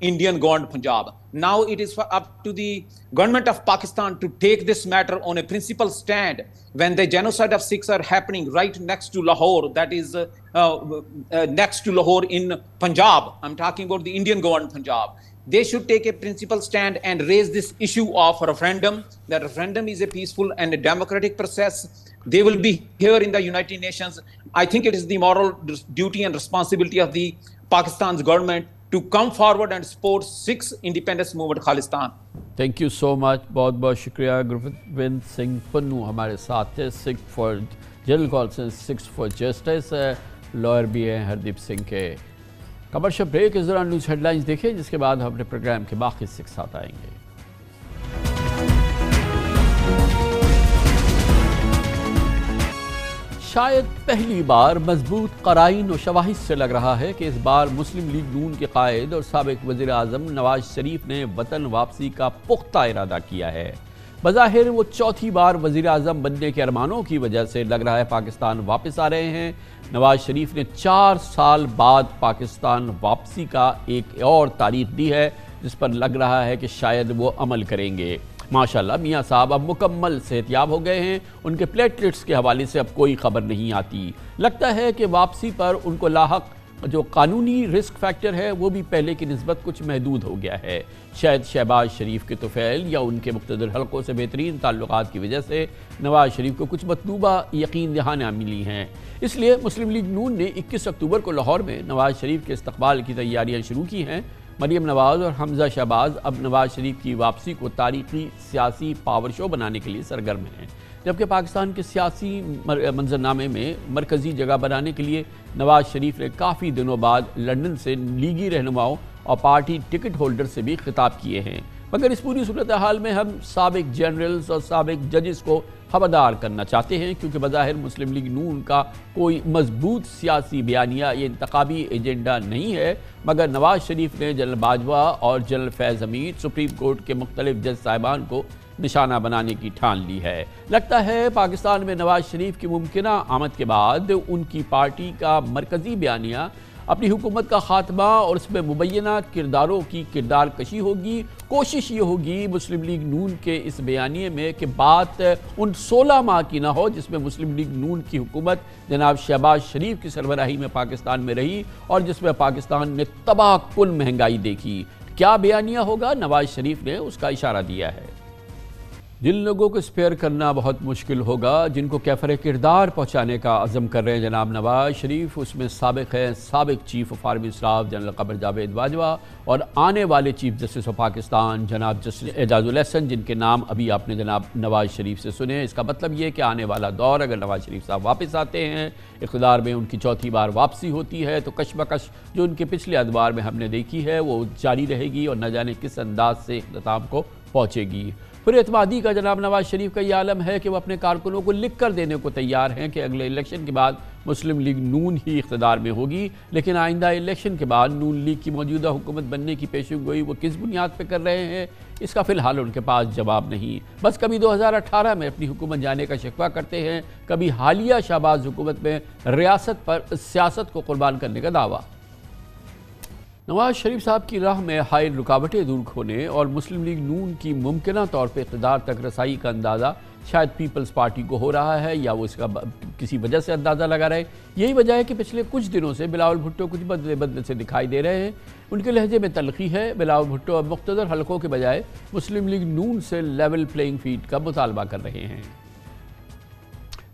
[SPEAKER 3] Indian government Punjab. Now it is up to the government of Pakistan to take this matter on a principal stand when the genocide of Sikhs are happening right next to Lahore, that is uh, uh, uh next to Lahore in Punjab. I'm talking about the Indian government Punjab. They should take a principal stand and raise this issue of referendum. That referendum is a peaceful and a democratic process. They will be here in the United Nations. I think it is the moral duty and responsibility of the Pakistan's government to come forward and support six independence movement Khalistan.
[SPEAKER 1] Thank you so much. बहुत बहुत शुक्रिया गुरविंद सिंह पन्नू हमारे साथ थे Sikh for general call Sikhs for justice lawyer भी हैं हरदीप सिंह के commercial break इस दौरान न्यूज़ हेडलाइंस देखें जिसके बाद हम अपने प्रोग्राम के बाकी सिक्स साथ आएंगे शायद पहली बार मजबूत कराइन और शवाहिद से लग रहा है कि इस बार मुस्लिम लीग नून के कायद और सबक वजी अजम नवाज शरीफ ने वतन वापसी का पुख्ता इरादा किया है बज़ाहिर वो चौथी बार वजीर अजम बनने के अरमानों की वजह से लग रहा है पाकिस्तान वापस आ रहे हैं नवाज शरीफ ने चार साल बाद पाकिस्तान वापसी का एक और तारीफ दी है जिस पर लग रहा है कि शायद वो अमल करेंगे माशाल्लाह मियाँ साहब अब मुकम्मल सेहतियाब हो गए हैं उनके प्लेटलेट्स के हवाले से अब कोई खबर नहीं आती लगता है कि वापसी पर उनको लाक जो कानूनी रिस्क फैक्टर है वो भी पहले की नस्बत कुछ महदूद हो गया है शायद शहबाज शरीफ के तोफ़ैल या उनके मुख्तर हलकों से बेहतरीन ताल्लुक की वजह से नवाज शरीफ को कुछ मतलूबा यकीन दहाना मिली हैं इसलिए मुस्लिम लीग नून ने इक्कीस अक्टूबर को लाहौर में नवाज शरीफ के इस्तबाल की तैयारियाँ शुरू की हैं मरीम नवाज़ और हमजा शहबाज अब नवाज शरीफ की वापसी को तारीखी सियासी पावर शो बनाने के लिए सरगर्म हैं जबकि पाकिस्तान के सियासी मंजरनामे में मरकज़ी जगह बनाने के लिए नवाज शरीफ ने काफ़ी दिनों बाद लंदन से लीगी रहनुमाओं और पार्टी टिकट होल्डर से भी खिताब किए हैं मगर इस पूरी सूरत हाल में हम सबक जनरल्स और सबक जजेस को खबरदार करना चाहते हैं क्योंकि बज़ाहिर मुस्लिम लीग नून का कोई मजबूत सियासी बयानिया ये इंतबी एजेंडा नहीं है मगर नवाज शरीफ ने जनरल बाजवा और जनरल फैज़ अमीर सुप्रीम कोर्ट के मुख्तलिफ जज साहिबान को निशाना बनाने की ठान ली है लगता है पाकिस्तान में नवाज शरीफ की मुमकिन आमद के बाद उनकी पार्टी का मरकजी बयानिया अपनी हुकूमत का खात्मा और उसमें मुबैना किरदारों की किरदार कशी होगी कोशिश ये होगी मुस्लिम लीग नून के इस बयानी में कि बात उन सोलह माह की ना हो जिसमें मुस्लिम लीग नून की हुकूमत जनाब शहबाज शरीफ की सरबराही में पाकिस्तान में रही और जिसमें पाकिस्तान ने तबाह कुल महंगाई देखी क्या बयानिया होगा नवाज शरीफ ने उसका इशारा दिया है जिन लोगों को स्पेयर करना बहुत मुश्किल होगा जिनको कैफर किरदार पहुँचाने का अज़म कर रहे हैं जनाब नवाज शरीफ उसमें सबक हैं सबक chief of army staff general Qamar Javed Bajwa और आने वाले चीफ जस्टिस ऑफ पाकिस्तान जनाब जस्टिस एजाजुलहसन जिनके नाम अभी आपने जनाब नवाज शरीफ से सुने इसका मतलब ये कि आने वाला दौर अगर नवाज शरीफ साहब वापस आते हैं इकदार में उनकी चौथी बार वापसी होती है तो कशबकश जो उनके पिछले अदबार में हमने देखी है वो जारी रहेगी और न जाने किस अंदाज से इख्ताम को पहुँचेगी फिर प्रयतवादी का जनाब नवाज शरीफ का ये आलम है कि वह अपने कारकुनों को लिख कर देने को तैयार हैं कि अगले इलेक्शन के बाद मुस्लिम लीग नून ही इकतदार में होगी लेकिन आइंदा इलेक्शन के बाद नून लीग की मौजूदा हुकूमत बनने की पेशी गोई वो किस बुनियाद पर कर रहे हैं इसका फ़िलहाल उनके पास जवाब नहीं बस कभी 2018 में अपनी हुकूमत जाने का शिकवा करते हैं कभी हालिया शाहबाज हुकूमत में रियासत पर सियासत को कुर्बान करने का दावा नवाज शरीफ साहब की राह में हायर रुकावटें दूर होने और मुस्लिम लीग नून की मुमकिन तौर पर इकदार तक रसाई का अंदाज़ा शायद पीपल्स पार्टी को हो रहा है या वो इसका किसी वजह से अंदाज़ा लगा रहे यही वजह है कि पिछले कुछ दिनों से बिलावल भुट्टो कुछ बदले बदले से दिखाई दे रहे हैं उनके लहजे में तलखी है बिलावल भुट्टो अब मुख्तर हलकों के बजाय मुस्लिम लीग नून से लेवल प्लेइंग फील्ड का मुतालबा कर रहे हैं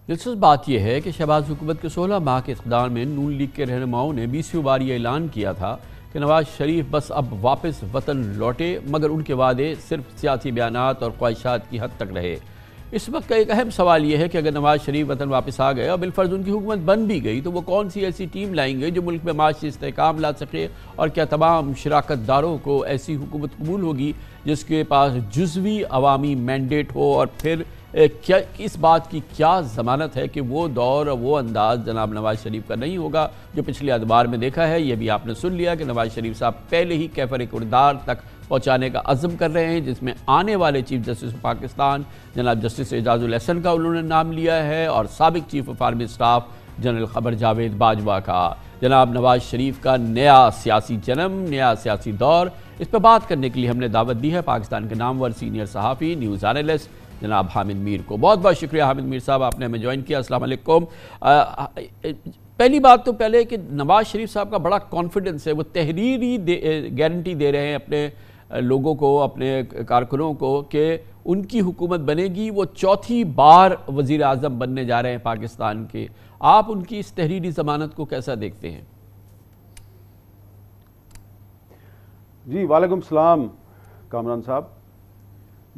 [SPEAKER 1] दिलचस्प बात यह है कि शहबाज हुकूमत के सोलह माह के इकदार में नून लीग के रहनुमाओं ने बीसवीं बार ये ऐलान किया था कि नवाज शरीफ बस अब वापस वतन लौटे मगर उनके वादे सिर्फ सियासी बयान और ख्वाहिशात की हद तक रहे इस वक्त का एक अहम सवाल यह है कि अगर नवाज शरीफ वतन वापस आ गए और बिलफर्ज उनकी हुकूमत बन भी गई तो वो कौन सी ऐसी टीम लाएंगे जो मुल्क में माशी इसकाम ला सके और क्या तमाम शराकत दारों को ऐसी हुकूमत कबूल होगी जिसके पास जजवी अवामी मैंडेट हो और फिर क्या इस बात की क्या ज़मानत है कि वो दौर वो अंदाज जनाब नवाज शरीफ का नहीं होगा जो पिछले अदबार में देखा है ये भी आपने सुन लिया कि नवाज शरीफ साहब पहले ही कैफर किरदार तक पहुँचाने का अज़म कर रहे हैं जिसमें आने वाले चीफ जस्टिस ऑफ पाकिस्तान जनाब जस्टिस एजाज़ुलहसन का उन्होंने नाम लिया है और सबक chief of army staff general Qamar Javed Bajwa का जनाब नवाज शरीफ का नया सियासी जन्म नया सियासी दौर इस पर बात करने के लिए हमने दावत दी है पाकिस्तान के नामवर सीनियर सहाफ़ी न्यूज़ एनालिस्ट जनाब हामिद मीर को बहुत बहुत शुक्रिया हामिद मीर साहब आपने हमें ज्वाइन किया असल पहली बात तो पहले कि नवाज़ शरीफ साहब का बड़ा कॉन्फिडेंस है वो तहरीरी गारंटी दे रहे हैं अपने लोगों को अपने कारकुनों को कि उनकी हुकूमत बनेगी वो चौथी बार वजीर अजम बनने जा रहे हैं पाकिस्तान के आप उनकी इस तहरीरी ज़मानत को कैसा देखते हैं
[SPEAKER 4] जी वालेकुम सलाम कामरान साहब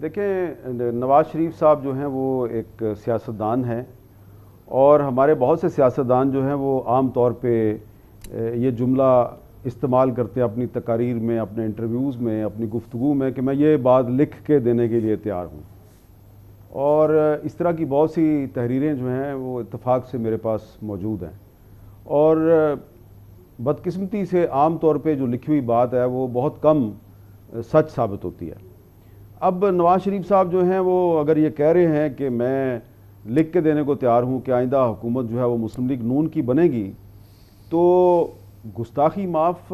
[SPEAKER 4] देखें नवाज़ शरीफ साहब जो हैं वो एक सियासतदान हैं और हमारे बहुत से सियासतदान जो हैं वो आम तौर पे ये जुमला इस्तेमाल करते हैं अपनी तकारीर में अपने इंटरव्यूज़ में अपनी गुफ्तु में कि मैं ये बात लिख के देने के लिए तैयार हूँ और इस तरह की बहुत सी तहरीरें जो हैं वो इतफ़ाक़ से मेरे पास मौजूद हैं और बदकिस्मती से आम तौर पे जो लिखी हुई बात है वो बहुत कम सच साबित होती है अब नवाज शरीफ साहब जो हैं वो अगर ये कह रहे हैं कि मैं लिख के देने को तैयार हूँ कि आइंदा हुकूमत जो है वो मुस्लिम लीग नून की बनेगी तो गुस्ताखी माफ़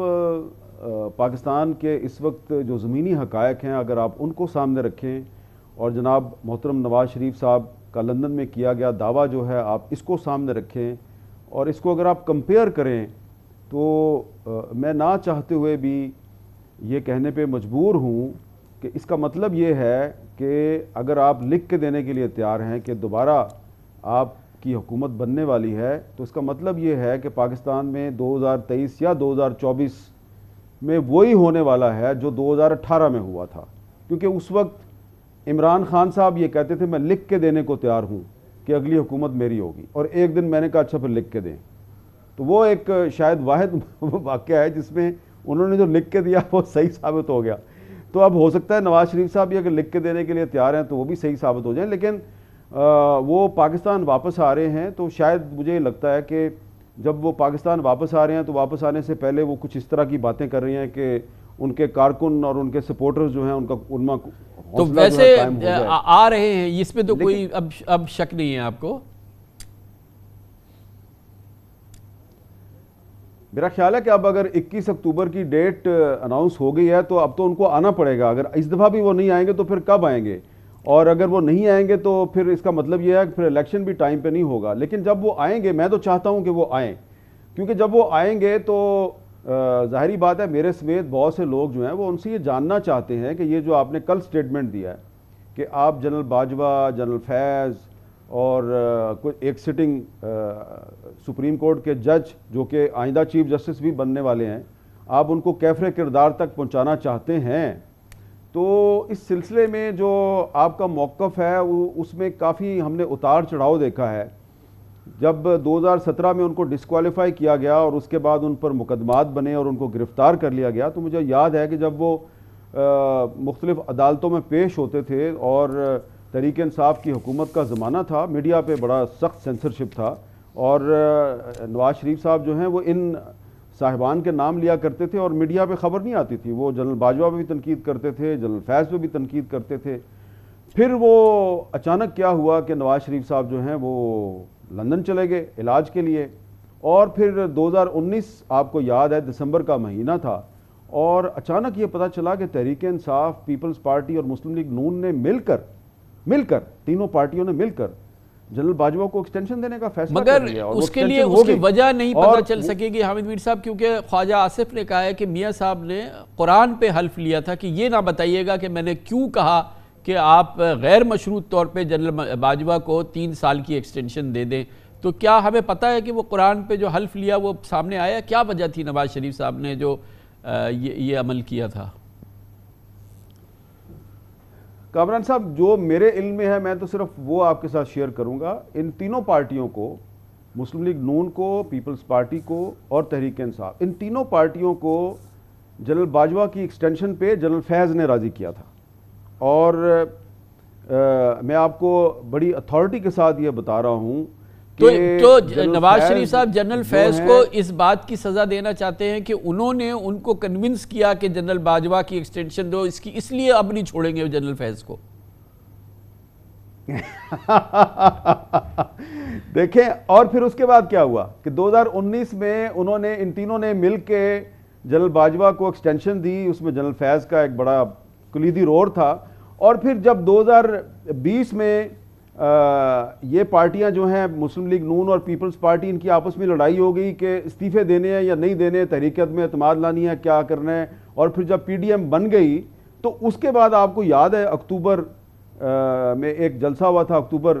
[SPEAKER 4] पाकिस्तान के इस वक्त जो ज़मीनी हकायक हैं अगर आप उनको सामने रखें और जनाब मोहतरम नवाज शरीफ साहब का लंदन में किया गया दावा जो है आप इसको सामने रखें और इसको अगर आप कंपेयर करें तो आ, मैं ना चाहते हुए भी ये कहने पे मजबूर हूँ कि इसका मतलब ये है कि अगर आप लिख के देने के लिए तैयार हैं कि दोबारा आपकी हुकूमत बनने वाली है तो इसका मतलब ये है कि पाकिस्तान में 2023 या 2024 में वही होने वाला है जो 2018 में हुआ था क्योंकि उस वक्त इमरान खान साहब ये कहते थे मैं लिख के देने को तैयार हूँ कि अगली हुकूमत मेरी होगी और एक दिन मैंने कहा अच्छा फिर लिख के दें तो वो एक शायद वाद <laughs> वाक़ है जिसमें उन्होंने जो लिख के दिया वो सही साबित हो गया तो अब हो सकता है नवाज शरीफ साहब भी अगर लिख के देने के लिए तैयार हैं तो वो भी सही साबित हो जाए लेकिन आ, वो पाकिस्तान वापस आ रहे हैं तो शायद मुझे लगता है कि जब वो पाकिस्तान वापस आ रहे हैं तो वापस आने से पहले वो कुछ इस तरह की बातें कर रही हैं कि उनके कारकुन और उनके सपोर्टर्स जो हैं उनका उनमा तो वैसे आ,
[SPEAKER 1] आ रहे हैं इसमें तो कोई अब अब शक नहीं है आपको
[SPEAKER 4] मेरा ख्याल है कि अब अगर 21 अक्टूबर की डेट अनाउंस हो गई है तो अब तो उनको आना पड़ेगा अगर इस दफ़ा भी वो नहीं आएंगे तो फिर कब आएंगे और अगर वो नहीं आएंगे तो फिर इसका मतलब ये है कि फिर इलेक्शन भी टाइम पे नहीं होगा लेकिन जब वो आएंगे मैं तो चाहता हूँ कि वो आएँ क्योंकि जब वो आएँगे तो ज़ाहरी बात है मेरे समेत बहुत से लोग जो हैं वो उनसे ये जानना चाहते हैं कि ये जो आपने कल स्टेटमेंट दिया है कि आप जनरल बाजवा जनरल फैज़ और कुछ एक सिटिंग सुप्रीम कोर्ट के जज जो कि आइंदा चीफ जस्टिस भी बनने वाले हैं आप उनको कैफरे किरदार तक पहुंचाना चाहते हैं तो इस सिलसिले में जो आपका मौक़ है उसमें काफ़ी हमने उतार चढ़ाव देखा है जब 2017 में उनको डिसक्वालीफाई किया गया और उसके बाद उन पर मुकदमात बने और उनको गिरफ़्तार कर लिया गया तो मुझे याद है कि जब वो मुख्तलिफ़ अदालतों में पेश होते थे और तरीक़ानसाफ़ की हुकूमत का ज़माना था मीडिया पे बड़ा सख्त सेंसरशिप था और नवाज शरीफ साहब जो हैं वो इन साहिबान के नाम लिया करते थे और मीडिया पे खबर नहीं आती थी वो जनरल बाजवा पे भी तनकीद करते थे जनरल फैज़ पे भी तनकीद करते थे फिर वो अचानक क्या हुआ कि नवाज शरीफ साहब जो हैं वो लंदन चले गए इलाज के लिए और फिर 2019 आपको याद है दिसंबर का महीना था और अचानक ये पता चला कि तहरीक इंसाफ पीपल्स पार्टी और मुस्लिम लीग नून ने मिलकर मिलकर तीनों पार्टियों ने मिलकर जनरल बाजवा को एक्सटेंशन देने का फैसला मगर कर और उसके लिए उसकी वजह नहीं पता चल
[SPEAKER 1] सकेगी हामिद मीर साहब क्योंकि ख्वाजा आसिफ ने कहा है कि मियाँ साहब ने कुरान पे हल्फ लिया था कि ये ना बताइएगा कि मैंने क्यों कहा कि आप गैर मशरूत तौर पे जनरल बाजवा को तीन साल की एक्सटेंशन दे दें तो क्या हमें पता है कि वो कुरान पर जो हल्फ लिया वो सामने आया क्या वजह थी नवाज शरीफ साहब ने जो ये ये अमल किया था
[SPEAKER 4] कामरान साहब जो मेरे इल्म में है मैं तो सिर्फ वो आपके साथ शेयर करूंगा इन तीनों पार्टियों को मुस्लिम लीग नून को पीपल्स पार्टी को और तहरीक इंसाफ इन तीनों पार्टियों को जनरल बाजवा की एक्सटेंशन पे जनरल फैज़ ने राज़ी किया था और आ, मैं आपको बड़ी अथॉरिटी के साथ ये बता रहा हूँ तो, तो नवाज शरीफ साहब
[SPEAKER 1] जनरल फैज को इस बात की सजा देना चाहते हैं कि उन्होंने उनको कन्विंस किया कि जनरल बाजवा की एक्सटेंशन दो इसकी इसलिए अब नहीं छोड़ेंगे जनरल फैज को
[SPEAKER 4] <laughs> देखें और फिर उसके बाद क्या हुआ कि 2019 में उन्होंने इन तीनों ने मिल के जनरल बाजवा को एक्सटेंशन दी उसमें जनरल फैज का एक बड़ा कलीदी रोड था और फिर जब 2020 में ये पार्टियां जो हैं मुस्लिम लीग नून और पीपल्स पार्टी इनकी आपस में लड़ाई हो गई कि इस्तीफ़े देने हैं या नहीं देने तहरीकत में अतमाद लानी है क्या करना है और फिर जब पी डी एम बन गई तो उसके बाद आपको याद है अक्टूबर में एक जलसा हुआ था अक्टूबर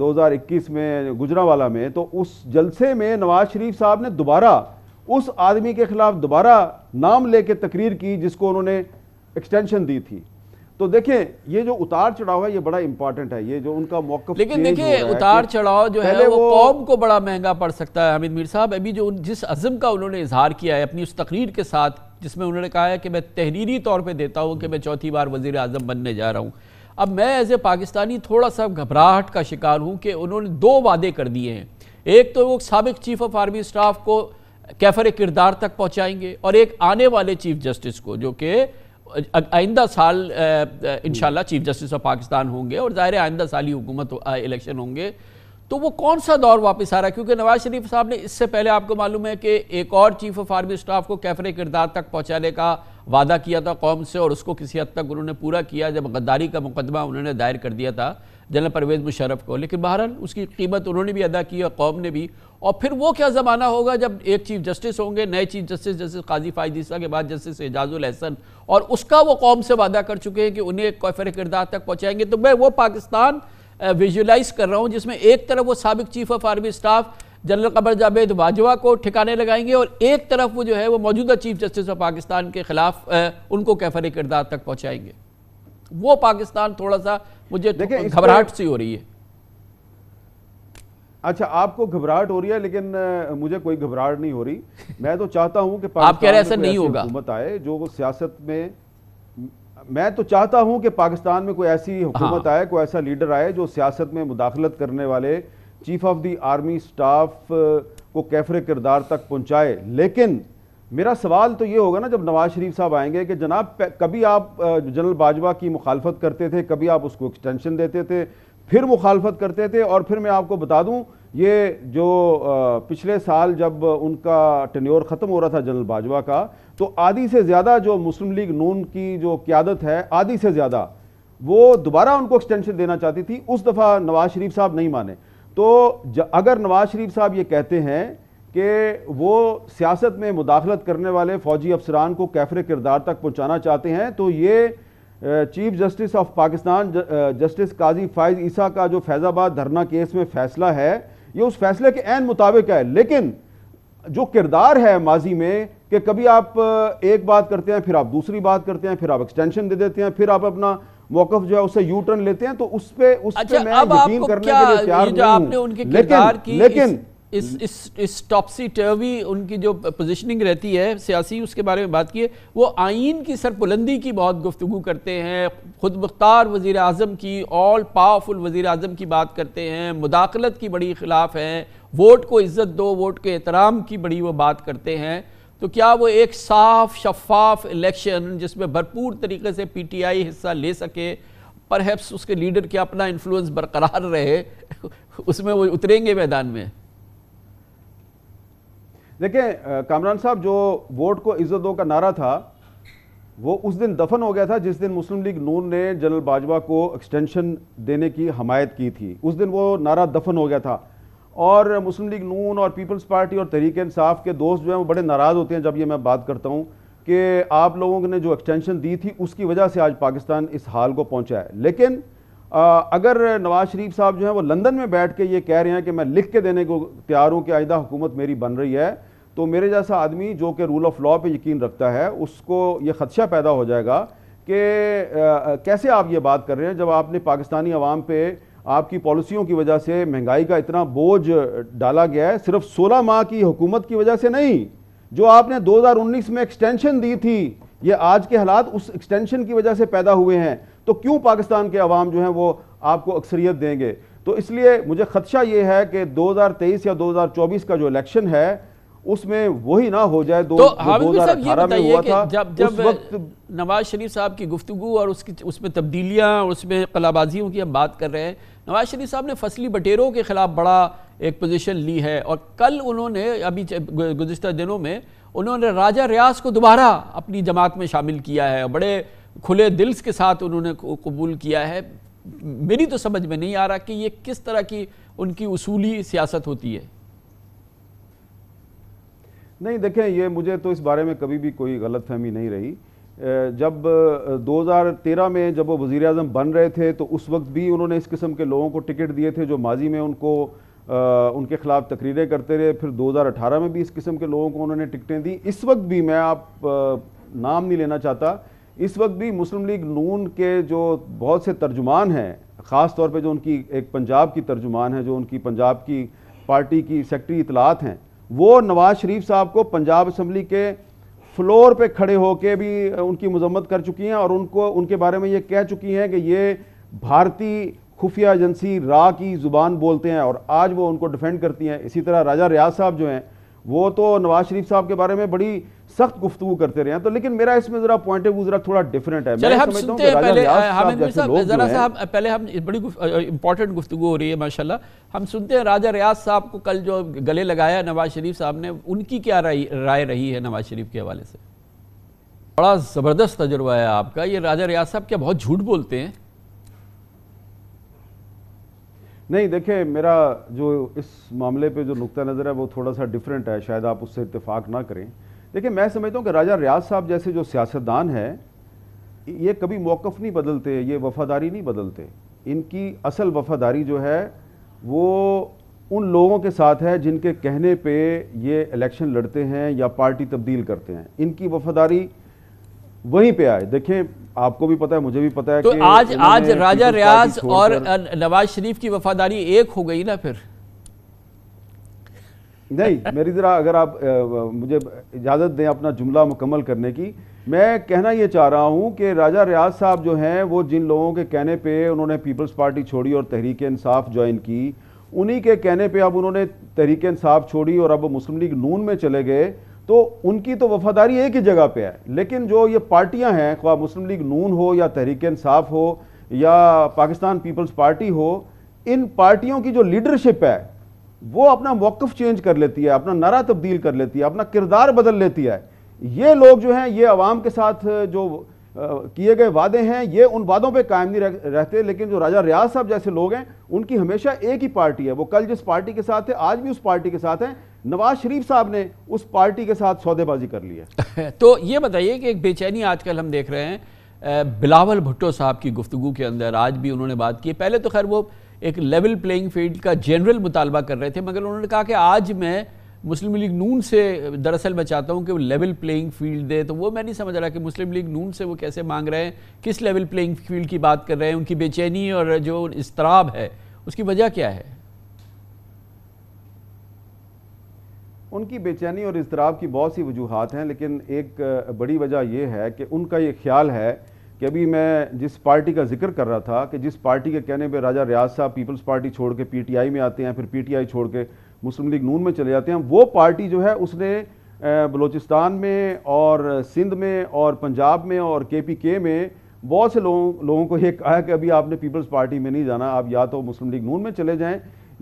[SPEAKER 4] हज़ार 2021 में गुजरावाला में तो उस जलसे में नवाज शरीफ साहब ने दोबारा उस आदमी के खिलाफ दोबारा नाम लेके तकरीर की जिसको उन्होंने एक्सटेंशन दी थी तो देखें ये जो उतार चढ़ाव है ये बड़ा इंपॉर्टेंट है ये जो उनका मौका लेकिन देखिए उतार चढ़ाव जो है वो, कौम
[SPEAKER 1] को बड़ा महंगा पड़ सकता है हमिद मीर साहब अभी जो जिस अज़म का उन्होंने इजहार किया है अपनी उस तकरीर के साथ जिसमें उन्होंने कहा है कि मैं तहरीरी तौर पर देता हूँ कि मैं चौथी बार वजीर अजम बनने जा रहा हूँ अब मैं एज ए पाकिस्तानी थोड़ा सा घबराहट का शिकार हूँ कि उन्होंने दो वादे कर दिए हैं एक तो वो सबक चीफ ऑफ आर्मी स्टाफ को कैफर किरदार तक पहुँचाएंगे और एक आने वाले चीफ जस्टिस को जो कि आइंदा साल इन चीफ जस्टिस ऑफ पाकिस्तान होंगे और ज़ाहिर आइंदा साल ही हुकूमत इलेक्शन होंगे तो वो कौन सा दौर वापस आ रहा है क्योंकि नवाज शरीफ साहब ने इससे पहले आपको मालूम है कि एक और चीफ ऑफ आर्मी स्टाफ को कैफरे किरदार तक पहुँचाने का वादा किया था कौम से और उसको किसी हद तक उन्होंने पूरा किया जब गद्दारी का मुकदमा उन्होंने दायर कर दिया था जनरल परवेज़ मुशरफ को लेकिन बहरहाल उसकी कीमत उन्होंने भी अदा की और कौम ने भी और फिर वो क्या ज़माना होगा जब एक चीफ जस्टिस होंगे नए chief justice justice Qazi Faez Isa के बाद जस्टिस एजाजुल एहसन और उसका वो कौम से वादा कर चुके हैं कि उन्हें कैफ़र किरदार तक पहुँचाएंगे तो मैं वो पाकिस्तान विजुलाइज कर रहा हूँ जिसमें एक तरफ वो सबक chief of army staff general Qamar Javed Bajwa को ठिकाने लगाएंगे और एक तरफ वो जो है वो मौजूदा चीफ जस्टिस ऑफ पाकिस्तान के खिलाफ उनको कैफर किरदार तक पहुँचाएंगे वो पाकिस्तान थोड़ा सा मुझे तो घबराहट
[SPEAKER 4] सी हो रही है अच्छा आपको घबराहट हो रही है लेकिन मुझे कोई घबराहट नहीं हो रही मैं तो चाहता हूं कि <laughs> आप कह रहे ऐसा नहीं होगा हुकूमत आए जो सियासत में मैं तो चाहता हूं कि पाकिस्तान में कोई ऐसी हाँ। हुकूमत हाँ। आए कोई ऐसा लीडर आए जो सियासत में मुदाखलत करने वाले chief of the army staff को कैफरे किरदार तक पहुंचाए लेकिन मेरा सवाल तो ये होगा ना जब नवाज शरीफ साहब आएंगे कि जनाब कभी आप जनरल बाजवा की मुखालफत करते थे कभी आप उसको एक्सटेंशन देते थे फिर मुखालफत करते थे और फिर मैं आपको बता दूं ये जो पिछले साल जब उनका टन्योर ख़त्म हो रहा था जनरल बाजवा का तो आधी से ज़्यादा जो मुस्लिम लीग नून की जो क्यादत है आधी से ज़्यादा वो दोबारा उनको एक्सटेंशन देना चाहती थी उस दफ़ा नवाज शरीफ साहब नहीं माने तो अगर नवाज शरीफ साहब ये कहते हैं कि वो सियासत में मुदाखलत करने वाले फ़ौजी अफसरान को कैफरे किरदार तक पहुँचाना चाहते हैं तो ये chief justice of Pakistan justice Qazi Faez Isa का जो फैज़ाबाद धरना केस में फ़ैसला है ये उस फैसले के एन मुताबिक है लेकिन जो किरदार है माजी में कि कभी आप एक बात करते हैं फिर आप दूसरी बात करते हैं फिर आप एक्सटेंशन दे देते हैं फिर आप अपना मौकफ जो है उसे यू टर्न लेते हैं तो उस पर उस
[SPEAKER 5] पर अच्छा, मैं यकीन करने के लिए तैयार लेकिन लेकिन
[SPEAKER 1] इस इस इस टॉपसी टर्वी उनकी जो पोजीशनिंग रहती है सियासी उसके बारे में बात की है वो आइन की सरपुलंदी की बहुत गुफ्तु करते हैं खुद मुख्तार वज़ी अजम की ऑल पावरफुल वज़ी अजम की बात करते हैं मुदाखलत की बड़ी खिलाफ हैं वोट को इज़्ज़त दो वोट के एहतराम की बड़ी वो बात करते हैं तो क्या वो एक साफ शफाफ इलेक्शन जिसमें भरपूर तरीके से पी टी आई हिस्सा ले सके पर उसके लीडर के अपना इन्फ्लुंस बरकरार रहे <laughs> उसमें वो उतरेंगे मैदान में
[SPEAKER 4] देखें कामरान साहब जो वोट को इज्जत दो का नारा था वो उस दिन दफन हो गया था जिस दिन मुस्लिम लीग नून ने जनरल बाजवा को एक्सटेंशन देने की हमायत की थी उस दिन वो नारा दफन हो गया था और मुस्लिम लीग नून और पीपल्स पार्टी और तहरीक इंसाफ के दोस्त जो हैं वो बड़े नाराज़ होते हैं जब ये मैं बात करता हूँ कि आप लोगों ने जो एक्सटेंशन दी थी उसकी वजह से आज पाकिस्तान इस हाल को पहुँचा है लेकिन आ, अगर नवाज शरीफ साहब जो हैं वो लंदन में बैठ के ये कह रहे हैं कि मैं लिख के देने को तैयार हूँ कि आइंदा हुकूमत मेरी बन रही है तो मेरे जैसा आदमी जो कि रूल ऑफ लॉ पे यकीन रखता है उसको ये खदशा पैदा हो जाएगा कि कैसे आप ये बात कर रहे हैं जब आपने पाकिस्तानी आवाम पे आपकी पॉलिसियों की वजह से महंगाई का इतना बोझ डाला गया है सिर्फ 16 माह की हुकूमत की वजह से नहीं जो आपने 2019 में एक्सटेंशन दी थी ये आज के हालात उस एक्सटेंशन की वजह से पैदा हुए हैं तो क्यों पाकिस्तान के आवाम जो हैं वो आपको अक्सरियत देंगे तो इसलिए मुझे खदशा ये है कि 2023 या 2024 का जो इलेक्शन है उसमें वही ना हो जाए दो तो हामिद साहब बताइए कि जब जब वक्त
[SPEAKER 1] नवाज शरीफ साहब की गुफ्तु और उसकी उसमें तब्दीलियाँ और उसमें कलाबाजियों की हम बात कर रहे हैं नवाज शरीफ साहब ने फसली बटेरों के खिलाफ बड़ा एक पोजीशन ली है और कल उन्होंने अभी गुजशत दिनों में उन्होंने राजा रियाज को दोबारा अपनी जमात में शामिल किया है बड़े खुले दिल्स के साथ उन्होंने कबूल किया है मेरी तो समझ में नहीं आ रहा कि ये किस तरह की उनकी उसूली सियासत होती है
[SPEAKER 4] नहीं देखें ये मुझे तो इस बारे में कभी भी कोई गलत फहमी नहीं रही जब 2013 में जब वो वज़ी अजम बन रहे थे तो उस वक्त भी उन्होंने इस किस्म के लोगों को टिकट दिए थे जो माजी में उनको आ, उनके खिलाफ तकरीरें करते रहे फिर 2018 में भी इस किस्म के लोगों को उन्होंने टिकटें दी इस वक्त भी मैं आप नाम नहीं लेना चाहता इस वक्त भी मुस्लिम लीग नून के जो बहुत से तर्जुमान हैं ख़ास तौर पर जो उनकी एक पंजाब की तर्जुमान है जो उनकी पंजाब की पार्टी की सेक्ट्री इतलात हैं वो नवाज शरीफ साहब को पंजाब असम्बली के फ्लोर पे खड़े होके भी उनकी मजम्मत कर चुकी हैं और उनको उनके बारे में ये कह चुकी हैं कि ये भारतीय खुफिया एजेंसी रा की ज़ुबान बोलते हैं और आज वो उनको डिफेंड करती हैं इसी तरह राजा रियाज साहब जो हैं वो तो नवाज शरीफ साहब के बारे में बड़ी सख्त गुफ्तु करते रहे हैं तो लेकिन मेरा इसमें जरा पॉइंट ऑफ व्यू जरा थोड़ा डिफरेंट है चले हम सुनते हैं पहले हामिद साहब जरा साहब
[SPEAKER 1] पहले हम बड़ी इंपॉर्टेंट गुफ्तु हो रही है माशाल्लाह हम सुनते हैं राजा रियाज साहब को कल जो गले लगाया नवाज शरीफ साहब ने उनकी क्या राय रही है नवाज शरीफ के हवाले से बड़ा ज़बरदस्त तजुर्बा है आपका ये राजा रियाज साहब क्या बहुत झूठ बोलते हैं
[SPEAKER 4] नहीं देखिए मेरा जो इस मामले पे जो नुक़ नज़र है वो थोड़ा सा डिफरेंट है शायद आप उससे इतफाक़ ना करें देखिए मैं समझता हूँ कि राजा रियाज साहब जैसे जो सियासतदान हैं ये कभी मौक़ नहीं बदलते ये वफादारी नहीं बदलते इनकी असल वफादारी जो है वो उन लोगों के साथ है जिनके कहने पे ये इलेक्शन लड़ते हैं या पार्टी तब्दील करते हैं इनकी वफादारी वहीं पे आए देखें आपको भी पता है मुझे भी पता है तो कि आज आज राजा रियाज और
[SPEAKER 1] नवाज शरीफ की वफादारी एक हो गई ना फिर
[SPEAKER 4] नहीं मेरी जरा अगर आप आ, मुझे इजाज़त दें अपना जुमला मुकम्मल करने की मैं कहना यह चाह रहा हूं कि राजा रियाज साहब जो हैं वो जिन लोगों के कहने पे उन्होंने पीपल्स पार्टी छोड़ी और तहरीक इंसाफ ज्वाइन की उन्हीं के कहने पे अब उन्होंने तहरीक इंसाफ छोड़ी और अब मुस्लिम लीग नून में चले गए तो उनकी तो वफादारी एक ही जगह पे है लेकिन जो ये पार्टियां हैं ख्वा मुस्लिम लीग नून हो या तहरीक इंसाफ हो या पाकिस्तान पीपल्स पार्टी हो इन पार्टियों की जो लीडरशिप है वो अपना मौकफ चेंज कर लेती है अपना नारा तब्दील कर लेती है अपना किरदार बदल लेती है ये लोग जो हैं ये आवाम के साथ जो किए गए वादे हैं ये उन वादों पे कायम नहीं रह, रहते लेकिन जो राजा रियाज साहब जैसे लोग हैं उनकी हमेशा एक ही पार्टी है वो कल जिस पार्टी के साथ है आज भी उस पार्टी के साथ हैं नवाज शरीफ साहब ने उस पार्टी के साथ सौदेबाजी कर लिया <laughs>
[SPEAKER 1] तो ये बताइए कि एक बेचैनी आजकल हम देख रहे हैं बिलावल भुट्टो साहब की गुफ्तु के अंदर आज भी उन्होंने बात की पहले तो खैर वो एक लेवल प्लेइंग फील्ड का जनरल मुतालबा कर रहे थे मगर उन्होंने कहा कि आज मैं मुस्लिम लीग नून से दरअसल मैं चाहता हूँ कि वो लेवल प्लेइंग फील्ड दे तो वो मैं नहीं समझ रहा कि मुस्लिम लीग नून से वो कैसे मांग रहे हैं किस लेवल प्लेइंग फील्ड की बात कर रहे हैं उनकी बेचैनी और जो इसतराब है उसकी वजह क्या है
[SPEAKER 4] उनकी बेचैनी और इसतराब की बहुत सी वजूहत हैं लेकिन एक बड़ी वजह यह है कि उनका ये ख्याल है कि अभी मैं जिस पार्टी का जिक्र कर रहा था कि जिस पार्टी के कहने पर राजा रियाज साहब पीपल्स पार्टी छोड़ के आई में आते हैं फिर आई छोड़ के मुस्लिम लीग नून में चले जाते हैं वो पार्टी जो है उसने बलूचिस्तान में और सिंध में और पंजाब में और के पी के में बहुत से लोगों लोगों को ये कहा कि अभी आपने पीपल्स पार्टी में नहीं जाना आप या तो मुस्लिम लीग नून में चले जाएँ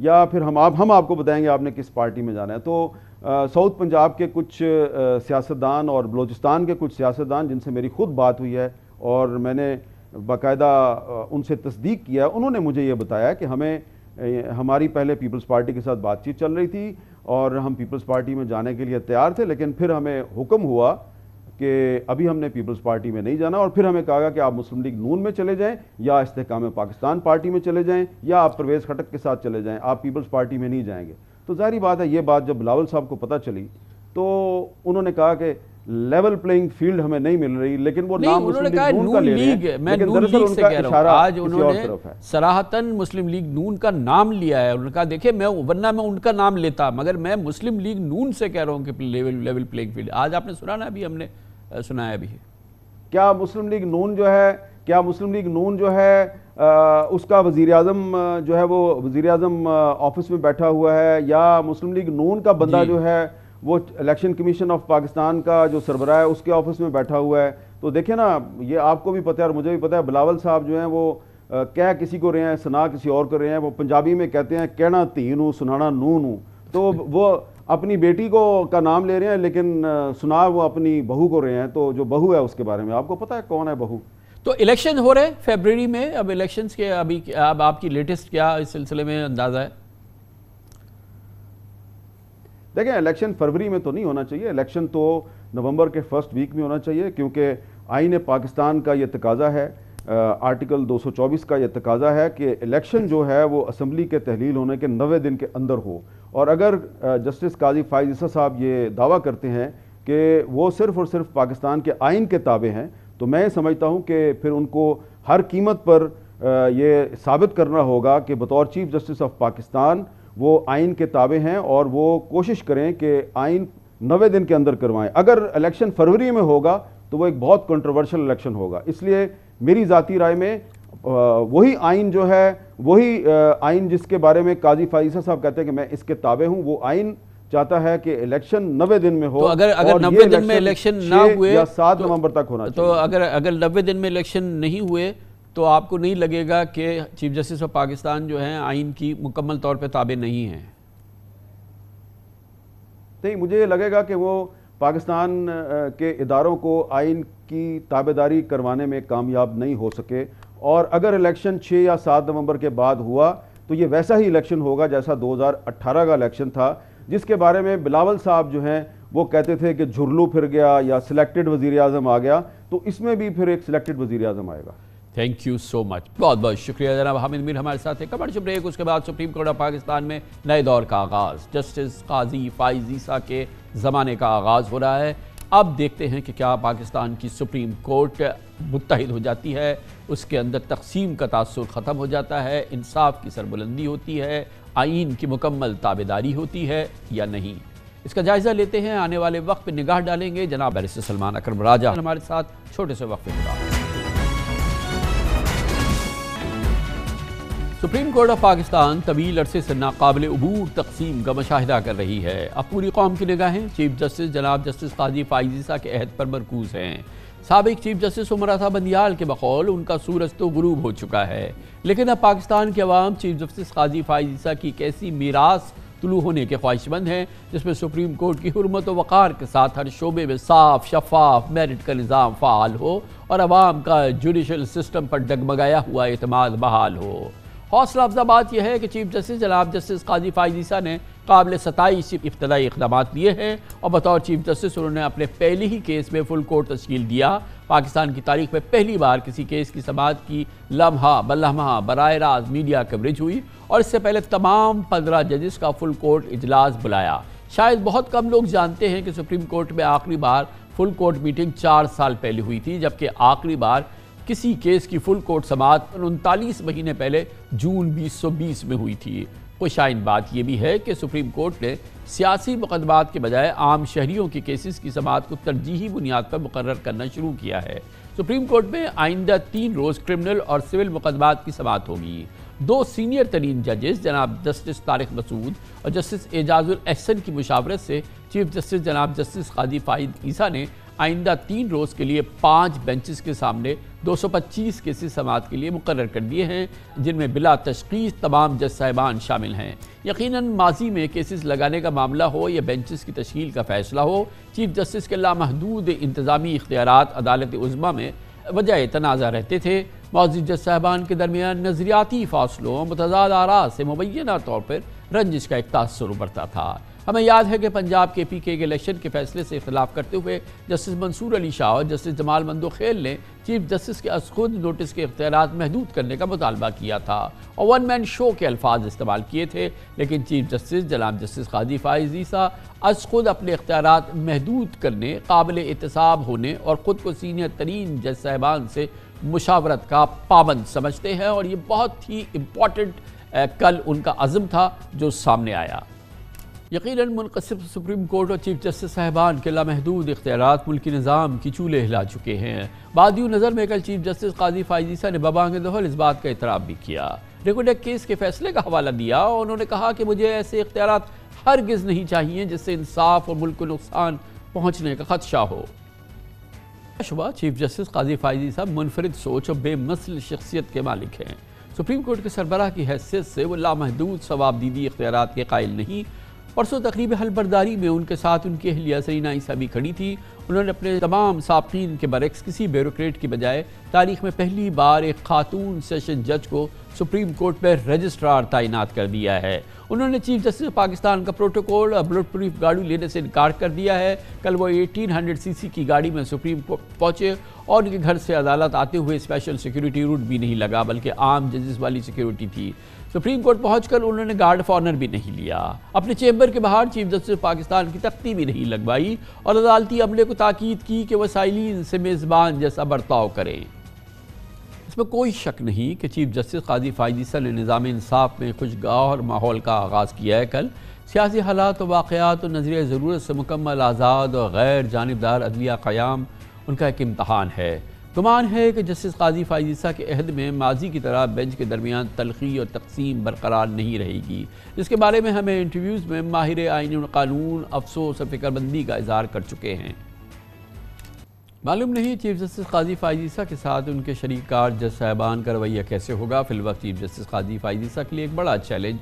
[SPEAKER 4] या फिर हम आप हम आपको बताएंगे आपने किस पार्टी में जाना है तो साउथ पंजाब के कुछ सियासतदान और बलूचिस्तान के कुछ सियासतदान जिनसे मेरी खुद बात हुई है और मैंने बाकायदा उनसे तस्दीक किया उन्होंने मुझे ये बताया कि हमें हमारी पहले पीपल्स पार्टी के साथ बातचीत चल रही थी और हम पीपल्स पार्टी में जाने के लिए तैयार थे लेकिन फिर हमें हुक्म हुआ कि अभी हमने पीपल्स पार्टी में नहीं जाना और फिर हमें कहा गया कि आप मुस्लिम लीग नून में चले जाएं या इस्तेकाम पाकिस्तान पार्टी में चले जाएं या आप परवेज़ खटक के साथ चले जाएं आप पीपल्स पार्टी में नहीं जाएंगे तो जारी बात है ये बात जब बिलावल साहब को पता चली तो उन्होंने कहा कि लेवल प्लेइंग फील्ड हमें नहीं मिल रही लेकिन वो नाम उन्होंने कहा नून का लीग है। मैं नून लीग से कह रहा हूँ आज उन्होंने
[SPEAKER 1] सराहतन मुस्लिम लीग नून का नाम लिया है उन्होंने कहा देखिए मैं वरना मैं उनका नाम लेता मगर मैं मुस्लिम लीग नून से कह रहा हूँ कि लेवल लेवल प्लेइंग फील्ड आज आपने सुना ना अभी हमने सुनाया भी
[SPEAKER 4] क्या मुस्लिम लीग नून जो है क्या मुस्लिम लीग नून जो है आ, उसका वजीर अजम जो है वो वजीर अजम ऑफिस में बैठा हुआ है या मुस्लिम लीग नून का बंदा जो है वो इलेक्शन कमीशन ऑफ पाकिस्तान का जो सरबरा है उसके ऑफिस में बैठा हुआ है तो देखे ना ये आपको भी पता है और मुझे भी पता है बिलावल साहब जो हैं वो कह किसी को रहे हैं सुना किसी और को रहे हैं वो पंजाबी में कहते हैं कहना तीन हूँ सुनाना नून हूँ तो वो अपनी बेटी को का नाम ले रहे हैं लेकिन सुना वो अपनी बहू को रहे हैं तो जो बहू है उसके बारे में आपको पता है कौन है बहू
[SPEAKER 1] तो इलेक्शन हो रहे फेबररी में अब इलेक्शन के अभी अब आपकी लेटेस्ट क्या इस सिलसिले में अंदाजा है
[SPEAKER 4] देखें इलेक्शन फरवरी में तो नहीं होना चाहिए इलेक्शन तो नवंबर के फर्स्ट वीक में होना चाहिए क्योंकि आइन पाकिस्तान का यह तकाजा है आ, आर्टिकल 224 का यह तकाजा है कि इलेक्शन जो है वो असम्बली के तहलील होने के नवे दिन के अंदर हो और अगर जस्टिस काजी फायजा साहब ये दावा करते हैं कि वो सिर्फ और सिर्फ पाकिस्तान के आइन के ताबे हैं तो मैं समझता हूं कि फिर उनको हर कीमत पर ये साबित करना होगा कि बतौर चीफ जस्टिस ऑफ पाकिस्तान वो आइन के ताबे हैं और वो कोशिश करें कि आइन नवे दिन के अंदर करवाएं अगर इलेक्शन फरवरी में होगा तो वो एक बहुत कंट्रोवर्शियल इलेक्शन होगा इसलिए मेरी ज़ाती राय में वही आइन जो है वही आइन जिसके बारे में काजी फाइसा साहब कहते हैं कि मैं इसके ताबे हूँ वो आइन चाहता है कि इलेक्शन नब्बे दिन में हो तो अगर अगर नब्बे दिन में इलेक्शन ना हुए या सात तो, नवंबर तक होना तो
[SPEAKER 1] अगर अगर नब्बे दिन में इलेक्शन नहीं हुए तो आपको नहीं लगेगा कि चीफ जस्टिस ऑफ पाकिस्तान जो है आइन की मुकम्मल तौर पर ताबे नहीं है
[SPEAKER 4] नहीं मुझे लगेगा कि वो पाकिस्तान के इदारों को आइन की ताबेदारी करवाने में कामयाब नहीं हो सके और अगर इलेक्शन छः या सात नवंबर के बाद हुआ तो ये वैसा ही इलेक्शन होगा जैसा 2018 का इलेक्शन था जिसके बारे में बिलावल साहब जो हैं वो कहते थे कि झुरलू फिर गया या सिलेक्टेड वजीर आजम आ गया तो इसमें भी फिर एक सिलेक्टेड वजीर आजम आएगा
[SPEAKER 1] थैंक यू सो मच बहुत बहुत शुक्रिया जनाब हामिद मीर हमारे साथ है कमर ब्रेक उसके बाद सुप्रीम कोर्ट ऑफ पाकिस्तान में नए दौर का आगाज़ जस्टिस काजी फाइजीसा के ज़माने का आगाज़ हो रहा है अब देखते हैं कि क्या पाकिस्तान की सुप्रीम कोर्ट मुतहद हो जाती है उसके अंदर तकसीम का तासर ख़त्म हो जाता है इंसाफ की सरबुलंदी होती है आइन की मुकम्मल ताबेदारी होती है या नहीं इसका जायज़ा लेते हैं आने वाले वक्त पर निगाह डालेंगे जनाब बैरिस्टर सलमान अक्रम राजा हमारे साथ छोटे से वक्त सुप्रीम कोर्ट ऑफ पाकिस्तान तवील अरसे से नाकबिल अबूर तकसीम का मुशाह कर रही है अब पूरी कौम की निगाहें चीफ जस्टिस जनाब जस्टिस काजी फाइजिसा के अहद पर मरकूज हैं सबक चीफ जस्टिस उमरा साहब बंदियाल के बकौल उनका सूरज तो गरूब हो चुका है लेकिन अब पाकिस्तान के अवाम चीफ जस्टिस काजी फायजीसा की कैसी मीरास तुलू होने के ख्वाहिशमंद हैं जिसमें सुप्रीम कोर्ट की हरमत वक़ार के साथ हर शोबे में साफ शफाफ मेरिट का निज़ाम फ़ाल हो और आवाम का जुडिशल सिस्टम पर डगमगाया हुआ अतमाद बहाल हो हौसला अफजा बात यह है कि चीफ जस्टिस जनाब जस्टिस काजी फायजीसा ने काबिल सताईस इब्तदाई इकदाम लिए हैं और बतौर चीफ जस्टिस उन्होंने अपने पहले ही केस में फुल कोर्ट तश्ल दिया पाकिस्तान की तारीख में पहली बार किसी केस की समात की लम्हा बलम्हा बर रास्त मीडिया कवरेज हुई और इससे पहले तमाम पंद्रह जजेस का फुल कोर्ट इजलास बुलाया शायद बहुत कम लोग जानते हैं कि सुप्रीम कोर्ट में आखिरी बार फुल कोर्ट मीटिंग चार साल पहले हुई थी जबकि आखिरी बार किसी केस की फुल कोर्ट समात उनतालीस महीने पहले जून 2020 में हुई थी खुशाइन बात यह भी है कि सुप्रीम कोर्ट ने सियासी मुकदमात के बजाय आम शहरीों के केसेस की समात को तरजीही बुनियाद पर मुकर करना शुरू किया है सुप्रीम कोर्ट में आइंदा तीन रोज़ क्रिमिनल और सिविल मुकदमात की समात होगी दो सीनियर तरीन जजेस जनाब जस्टिस तारिक मसूद और जस्टिस एजाजुल एहसन की मुशावरत से चीफ जस्टिस जनाब जस्टिस खादी फ़ाइद ईसा ने आइंदा तीन रोज़ के लिए पाँच बेंचेस के सामने 225 केसेस समात के लिए मुकर कर दिए हैं जिनमें बिला तशखीस तमाम जज साहिबान शामिल हैं यकीन माजी में केसेस लगाने का मामला हो या बेंचेस की तश्ील का फ़ैसला हो चीफ जस्टिस के लामहदूद इंतज़ामी इख्तियार अदालत उज़मा में वजह तनाज़ा रहते थे मौजूद जज साहबान के दरमियान नज़रियाती फासलों और मतजाद आरा से मुबैना तौर पर रंजिश का एक तासर उभरता था हमें याद है कि पंजाब के पी के इलेक्शन के फैसले से इख्तलाफ करते हुए जस्टिस मंसूर अली शाह और जस्टिस जमाल मंदो खेल ने चीफ जस्टिस के खुद नोटिस के अख्तियार महदूद करने का मुतालबा किया था और वन मैन शो के अल्फाज इस्तेमाल किए थे लेकिन चीफ जस्टिस जनाब जस्टिस खादी फायज अस खुद अपने अख्तियार महदूद करने काबिल एहतसाब होने और ख़ुद को सीनियर तरीन जज साहबान से मुशावरत का पाबंद समझते हैं और ये बहुत ही इम्पॉर्टेंट कल उनका अज़म था जो सामने आया यकीन मुनकसब सुप्रीम कोर्ट और चीफ जस्टिस साहबान के लामहदूद इख्तियार मुल्की निज़ाम की चूल्हे हिला चुके हैं बादयू नज़र में कल चीफ जस्टिस काजी फायजीसा ने बबांग दोहल इस बात का इतराब भी किया रिकोडेक केस के फैसले का हवाला दिया और उन्होंने कहा कि मुझे ऐसे इख्तियार हरगिज़ नहीं चाहिए जिससे इंसाफ और मुल्क को नुकसान पहुँचने का खदशा हो शुबा चीफ जस्टिस काजी फायजी साहब मुनफरद सोच और बेमसल शख्सियत के मालिक हैं सुप्रीम कोर्ट के सरबराह की हैसियत से वो लामहदूद सवाब दीदी इख्तियार के कायल नहीं परसों तकरीब हलबरदारी में उनके साथ उनकी अहलिया सरीना ईसा भी खड़ी थी उन्होंने अपने तमाम साफिन के बरक्स किसी ब्यूरोट की बजाय तारीख में पहली बार एक खातून सेशन जज को सुप्रीम कोर्ट में रजिस्ट्रार तैनात कर दिया है उन्होंने चीफ जस्टिस ऑफ पाकिस्तान का प्रोटोकॉल और बुलेट प्रूफ गाड़ी लेने से इनकार कर दिया है कल वो 1800 सीसी की गाड़ी में सुप्रीम कोर्ट पहुंचे और उनके घर से अदालत आते हुए स्पेशल सिक्योरिटी रूट भी नहीं लगा बल्कि आम जजेस वाली सिक्योरिटी थी सुप्रीम कोर्ट पहुंचकर उन्होंने गार्ड ऑफ ऑनर भी नहीं लिया अपने चैम्बर के बाहर चीफ जस्टिस पाकिस्तान की तख्ती भी नहीं लगवाई और अदालती अमले को ताकीद की कि वह साइलिन से मेज़बान जैसा बर्ताव करें इसमें कोई शक नहीं कि चीफ जस्टिस काजी फायदीसा ने निज़ाम इंसाफ में खुशगवार माहौल का आगाज़ किया है कल सियासी हालात वाक़ात और नज़रिया ज़रूरत से मुकम्मल आज़ाद और गैर जानबदार अदलिया क़्याम उनका एक इम्तहान है गुमान है कि जस्टिस काजी फाइजिसा के अहद में माजी की तरह बेंच के दरमियान तलखी और तकसीम बरकरार नहीं रहेगी जिसके बारे में हमें इंटरव्यूज़ में माहिर आइन कानून अफसोस और फिक्रबंदी का इजहार कर चुके हैं मालूम नहीं चीफ जस्टिस काजी फाइजिसा के साथ उनके शरीकार जज साहबान का रवैया कैसे होगा फिलवक्त चीफ जस्टिस काजी फाइजिसा के लिए एक बड़ा चैलेंज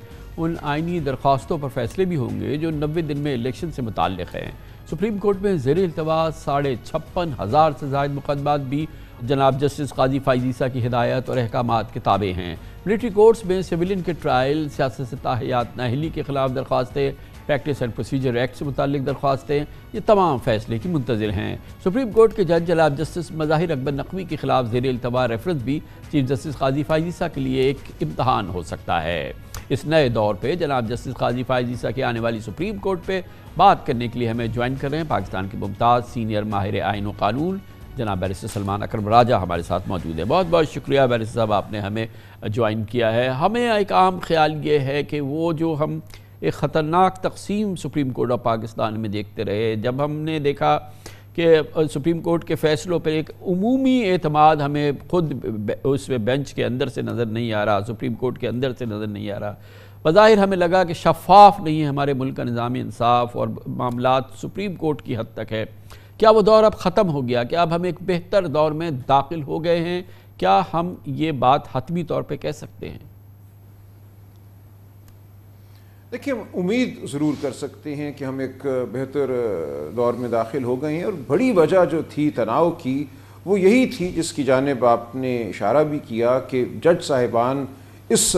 [SPEAKER 1] उन आइनी दरख्वास्तों पर फैसले भी होंगे जो नब्बे दिन में इलेक्शन से मुतल हैं सुप्रीम कोर्ट में जेर अल्तवा साढ़े छप्पन हज़ार से जायद मुकदमा भी जनाब जस्टिस काजी फाइजीसा की हिदायत और अहकाम के ताबे हैं मिलिट्री कोर्ट्स में सिविलियन के ट्रायल सियासत ताहियात नाहली के खिलाफ दरख्वास्तें प्रैक्टिस एंड प्रोसीजर एक्ट से मुतक दरख्वास्तें ये तमाम फैसले की मुंतजर हैं सुप्रीम कोर्ट के जज जनाब जस्टिस मज़ाहिर अकबर नकवी के खिलाफ जेर अल्तवा रेफरेंस भी चीफ जस्टिस काजी फाइजीसा के लिए एक इम्तहान हो सकता है इस नए दौर पे जनाब जस्टिस खाजी फायजीसा के आने वाली सुप्रीम कोर्ट पे बात करने के लिए हमें ज्वाइन कर रहे हैं पाकिस्तान के मुमताज़ सीनियर माहिर आयन व कानून जनाब बैरिस सलमान अकरम राजा हमारे साथ मौजूद है बहुत बहुत शुक्रिया बैरिस साहब आपने हमें ज्वाइन किया है हमें एक आम ख्याल ये है कि वो जो हम एक ख़तरनाक तकसीम सुप्रीम कोर्ट ऑफ पाकिस्तान में देखते रहे जब हमने देखा कि सुप्रीम कोर्ट के फ़ैसलों पर एक अमूमी अतमाद हमें खुद उस बेंच के अंदर से नज़र नहीं आ रहा सुप्रीम कोर्ट के अंदर से नज़र नहीं आ रहा बज़ाहिर हमें लगा कि शफाफ नहीं है हमारे मुल्क का निज़ाम इंसाफ और मामला सुप्रीम कोर्ट की हद तक है क्या वो दौर अब ख़त्म हो गया क्या अब हम एक बेहतर दौर में दाखिल हो गए हैं क्या हम ये बात हतमी तौर पर कह सकते हैं
[SPEAKER 5] देखिए उम्मीद ज़रूर कर सकते हैं कि हम एक बेहतर दौर में दाखिल हो गए हैं और बड़ी वजह जो थी तनाव की वो यही थी जिसकी जानब आपने इशारा भी किया कि जज साहिबान इस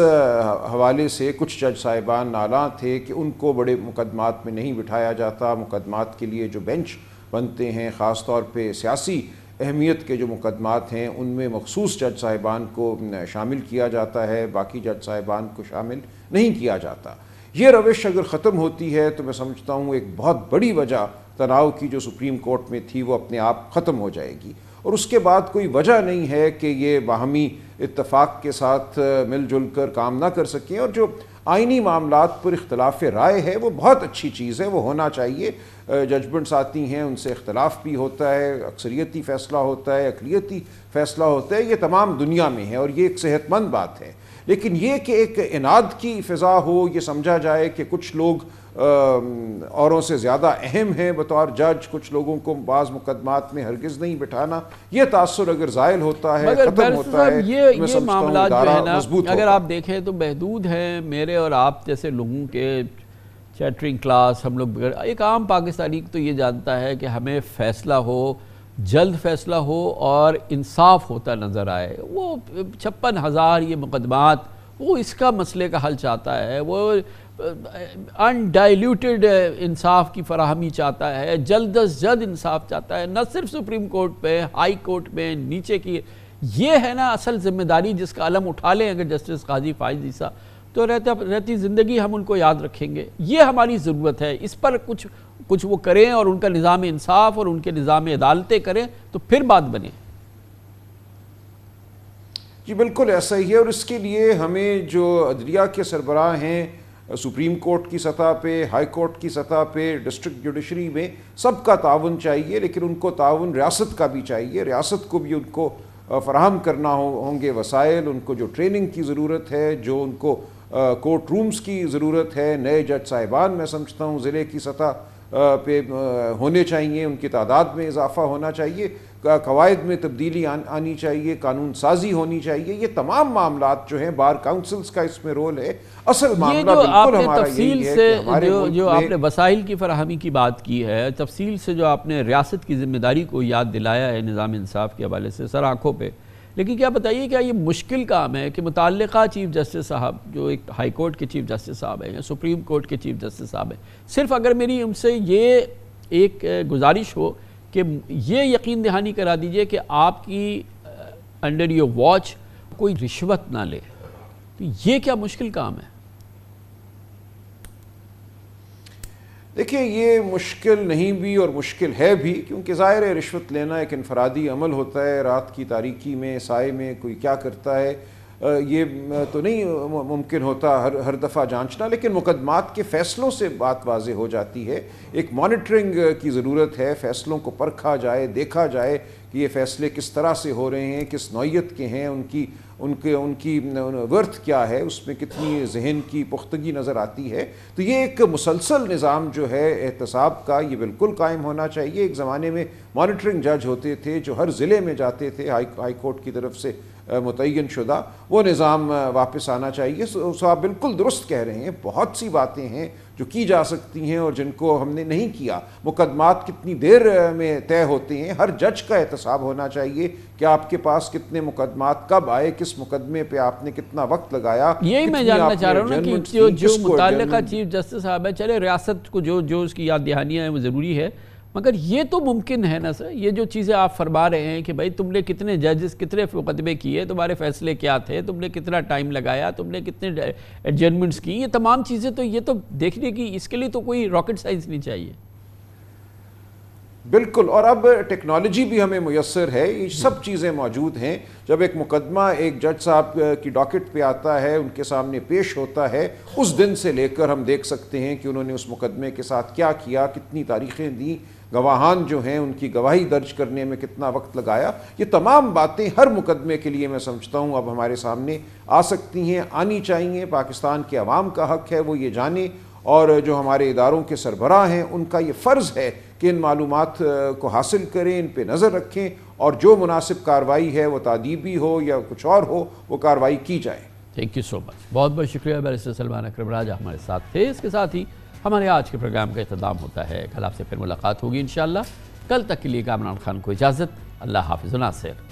[SPEAKER 5] हवाले से कुछ जज साहिबान नाला थे कि उनको बड़े मुकदमात में नहीं बिठाया जाता मुकदमात के लिए जो बेंच बनते हैं ख़ास तौर पर सियासी अहमियत के जो मुकदमात हैं उनमें मखसूस जज साहिबान को शामिल किया जाता है बाकी जज साहिबान को शामिल नहीं किया जाता ये रविश अगर ख़त्म होती है तो मैं समझता हूँ एक बहुत बड़ी वजह तनाव की जो सुप्रीम कोर्ट में थी वो अपने आप ख़त्म हो जाएगी और उसके बाद कोई वजह नहीं है कि ये बाहमी इतफाक़ के साथ मिलजुल कर काम ना कर सकें और जो आइनी मामला पर इख्तलाफ राय है वो बहुत अच्छी चीज़ है वो होना चाहिए जजमेंट्स आती हैं उनसे इख्तलाफ भी होता है अक्सरियती फ़ैसला होता है अकलीती फ़ैसला होता है ये तमाम दुनिया में है और ये एक सेहतमंद बात है लेकिन ये कि एक इनाद की फ़िज़ा हो ये समझा जाए कि कुछ लोग औरों से ज़्यादा अहम हैं बतौर जज कुछ लोगों को बाज़ मुकदमात में हरगज़ नहीं बिठाना ये तासर अगर ज़ायल होता है ख़त्म होता है ये, ये मामला जो है ना अगर
[SPEAKER 1] आप देखें तो महदूद हैं मेरे और आप जैसे लोगों के चैटरिंग क्लास हम लोग एक आम पाकिस्तानी तो ये जानता है कि हमें फ़ैसला हो जल्द फैसला हो और इंसाफ होता नज़र आए वो छप्पन हज़ार ये मुकदमात वो इसका मसले का हल चाहता है वो अनडाइल्यूटेड इंसाफ की फराहमी चाहता है जल्द अज जल्द इंसाफ चाहता है न सिर्फ सुप्रीम कोर्ट पे हाई कोर्ट में नीचे की ये है ना असल जिम्मेदारी जिसका अलम उठा लें अगर जस्टिस काजी फायज ईसा तो रहता रहती ज़िंदगी हम उनको याद रखेंगे ये हमारी ज़रूरत है इस पर कुछ कुछ वो करें और उनका निज़ाम इंसाफ और उनके निज़ाम अदालतें करें तो फिर बात बने
[SPEAKER 5] जी बिल्कुल ऐसा ही है और इसके लिए हमें जो अदलिया के सरबराह हैं सुप्रीम कोर्ट की सतह पे हाई कोर्ट की सतह पे डिस्ट्रिक्ट जुडिशरी में सबका ताउन चाहिए लेकिन उनको ताउन रियासत का भी चाहिए रियासत को भी उनको फराहम करना हो, होंगे वसाइल उनको जो ट्रेनिंग की ज़रूरत है जो उनको कोर्ट रूम्स की ज़रूरत है नए जज साहिबान मैं समझता हूँ ज़िले की सतह पे होने चाहिए उनकी तादाद में इजाफा होना चाहिए कवायद में तब्दीली आनी चाहिए कानून साजी होनी चाहिए ये तमाम मामला जो हैं बार काउंसिल्स का इसमें रोल है असल मामला जो आपने तफसील से जो जो आपने
[SPEAKER 1] वसाइल की फरहमी की बात की है तफसील से जो आपने रियासत की जिम्मेदारी को याद दिलाया है निज़ाम इंसाफ के हवाले से सर आँखों पर लेकिन क्या बताइए क्या ये मुश्किल काम है कि मुतल चीफ जस्टिस साहब जो एक हाई कोर्ट के चीफ जस्टिस साहब हैं या सुप्रीम कोर्ट के चीफ जस्टिस साहब हैं सिर्फ अगर मेरी उनसे ये एक गुजारिश हो कि ये यकीन दहानी करा दीजिए कि आपकी अंडर योर वॉच कोई रिश्वत ना ले तो ये क्या मुश्किल काम
[SPEAKER 5] है देखिए ये मुश्किल नहीं भी और मुश्किल है भी क्योंकि ज़ाहिर है रिश्वत लेना एक इनफरादी अमल होता है रात की तारीकी में साय में कोई क्या करता है ये तो नहीं मुमकिन होता हर हर दफ़ा जांचना लेकिन मुकदमात के फ़ैसलों से बात वाज हो जाती है एक मॉनिटरिंग की ज़रूरत है फ़ैसलों को परखा जाए देखा जाए कि ये फ़ैसले किस तरह से हो रहे हैं किस नौीयत के हैं उनकी उनके उनकी वर्थ क्या है उसमें कितनी जहन की पुख्तगी नज़र आती है तो ये एक मुसलसल निज़ाम जो है एहतसाब का ये बिल्कुल कायम होना चाहिए एक ज़माने में मॉनिटरिंग जज होते थे जो हर ज़िले में जाते थे हाई हाई कोर्ट की तरफ से मुतन शुदा वो निज़ाम वापस आना चाहिए सो, सो आप बिल्कुल दुरुस्त कह रहे हैं बहुत सी बातें हैं जो की जा सकती हैं और जिनको हमने नहीं किया मुकदमात कितनी देर में तय होते हैं हर जज का एहतसाब होना चाहिए कि आपके पास कितने मुकदमात कब आए किस मुकदमे पे आपने कितना वक्त लगाया यही मैं जानना चाह रहा हूँ जो, जो मुतल
[SPEAKER 1] चीफ जस्टिस साहब है चले रियासत को जो जो उसकी याद दहानियाँ हैं वो ज़रूरी है मगर ये तो मुमकिन है ना सर ये जो चीज़ें आप फरमा रहे हैं कि भाई तुमने कितने जजेस कितने मुकदमे किए तुम्हारे फैसले क्या थे तुमने कितना टाइम लगाया तुमने कितने एडजमेंट्स की ये तमाम चीज़ें तो ये तो देखने की इसके लिए तो कोई रॉकेट साइंस नहीं चाहिए
[SPEAKER 5] बिल्कुल और अब टेक्नोलॉजी भी हमें मैसर है ये सब चीज़ें मौजूद हैं जब एक मुकदमा एक जज साहब की डॉकेट पे आता है उनके सामने पेश होता है उस दिन से लेकर हम देख सकते हैं कि उन्होंने उस मुकदमे के साथ क्या किया कितनी तारीखें दी गवाहान जो हैं उनकी गवाही दर्ज करने में कितना वक्त लगाया ये तमाम बातें हर मुकदमे के लिए मैं समझता हूँ अब हमारे सामने आ सकती हैं आनी चाहिए पाकिस्तान के आवाम का हक है वो ये जाने और जो हमारे इदारों के सरबराह हैं उनका ये फ़र्ज़ है कि इन मालूम को हासिल करें इन पर नज़र रखें और जो मुनासिब कार्रवाई है वो तदीबी हो या कुछ और हो वो कार्रवाई की जाए थैंक यू सो मच
[SPEAKER 1] बहुत बहुत शुक्रिया बैरिस्टर सलमान अकरम राजा हमारे साथ थे इसके साथ ही हमारे आज के प्रोग्राम का अहतमाम होता है कल आपसे फिर मुलाकात होगी इन कल तक के लिए कामरान खान को इजाज़त अल्लाह हाफिज नासिर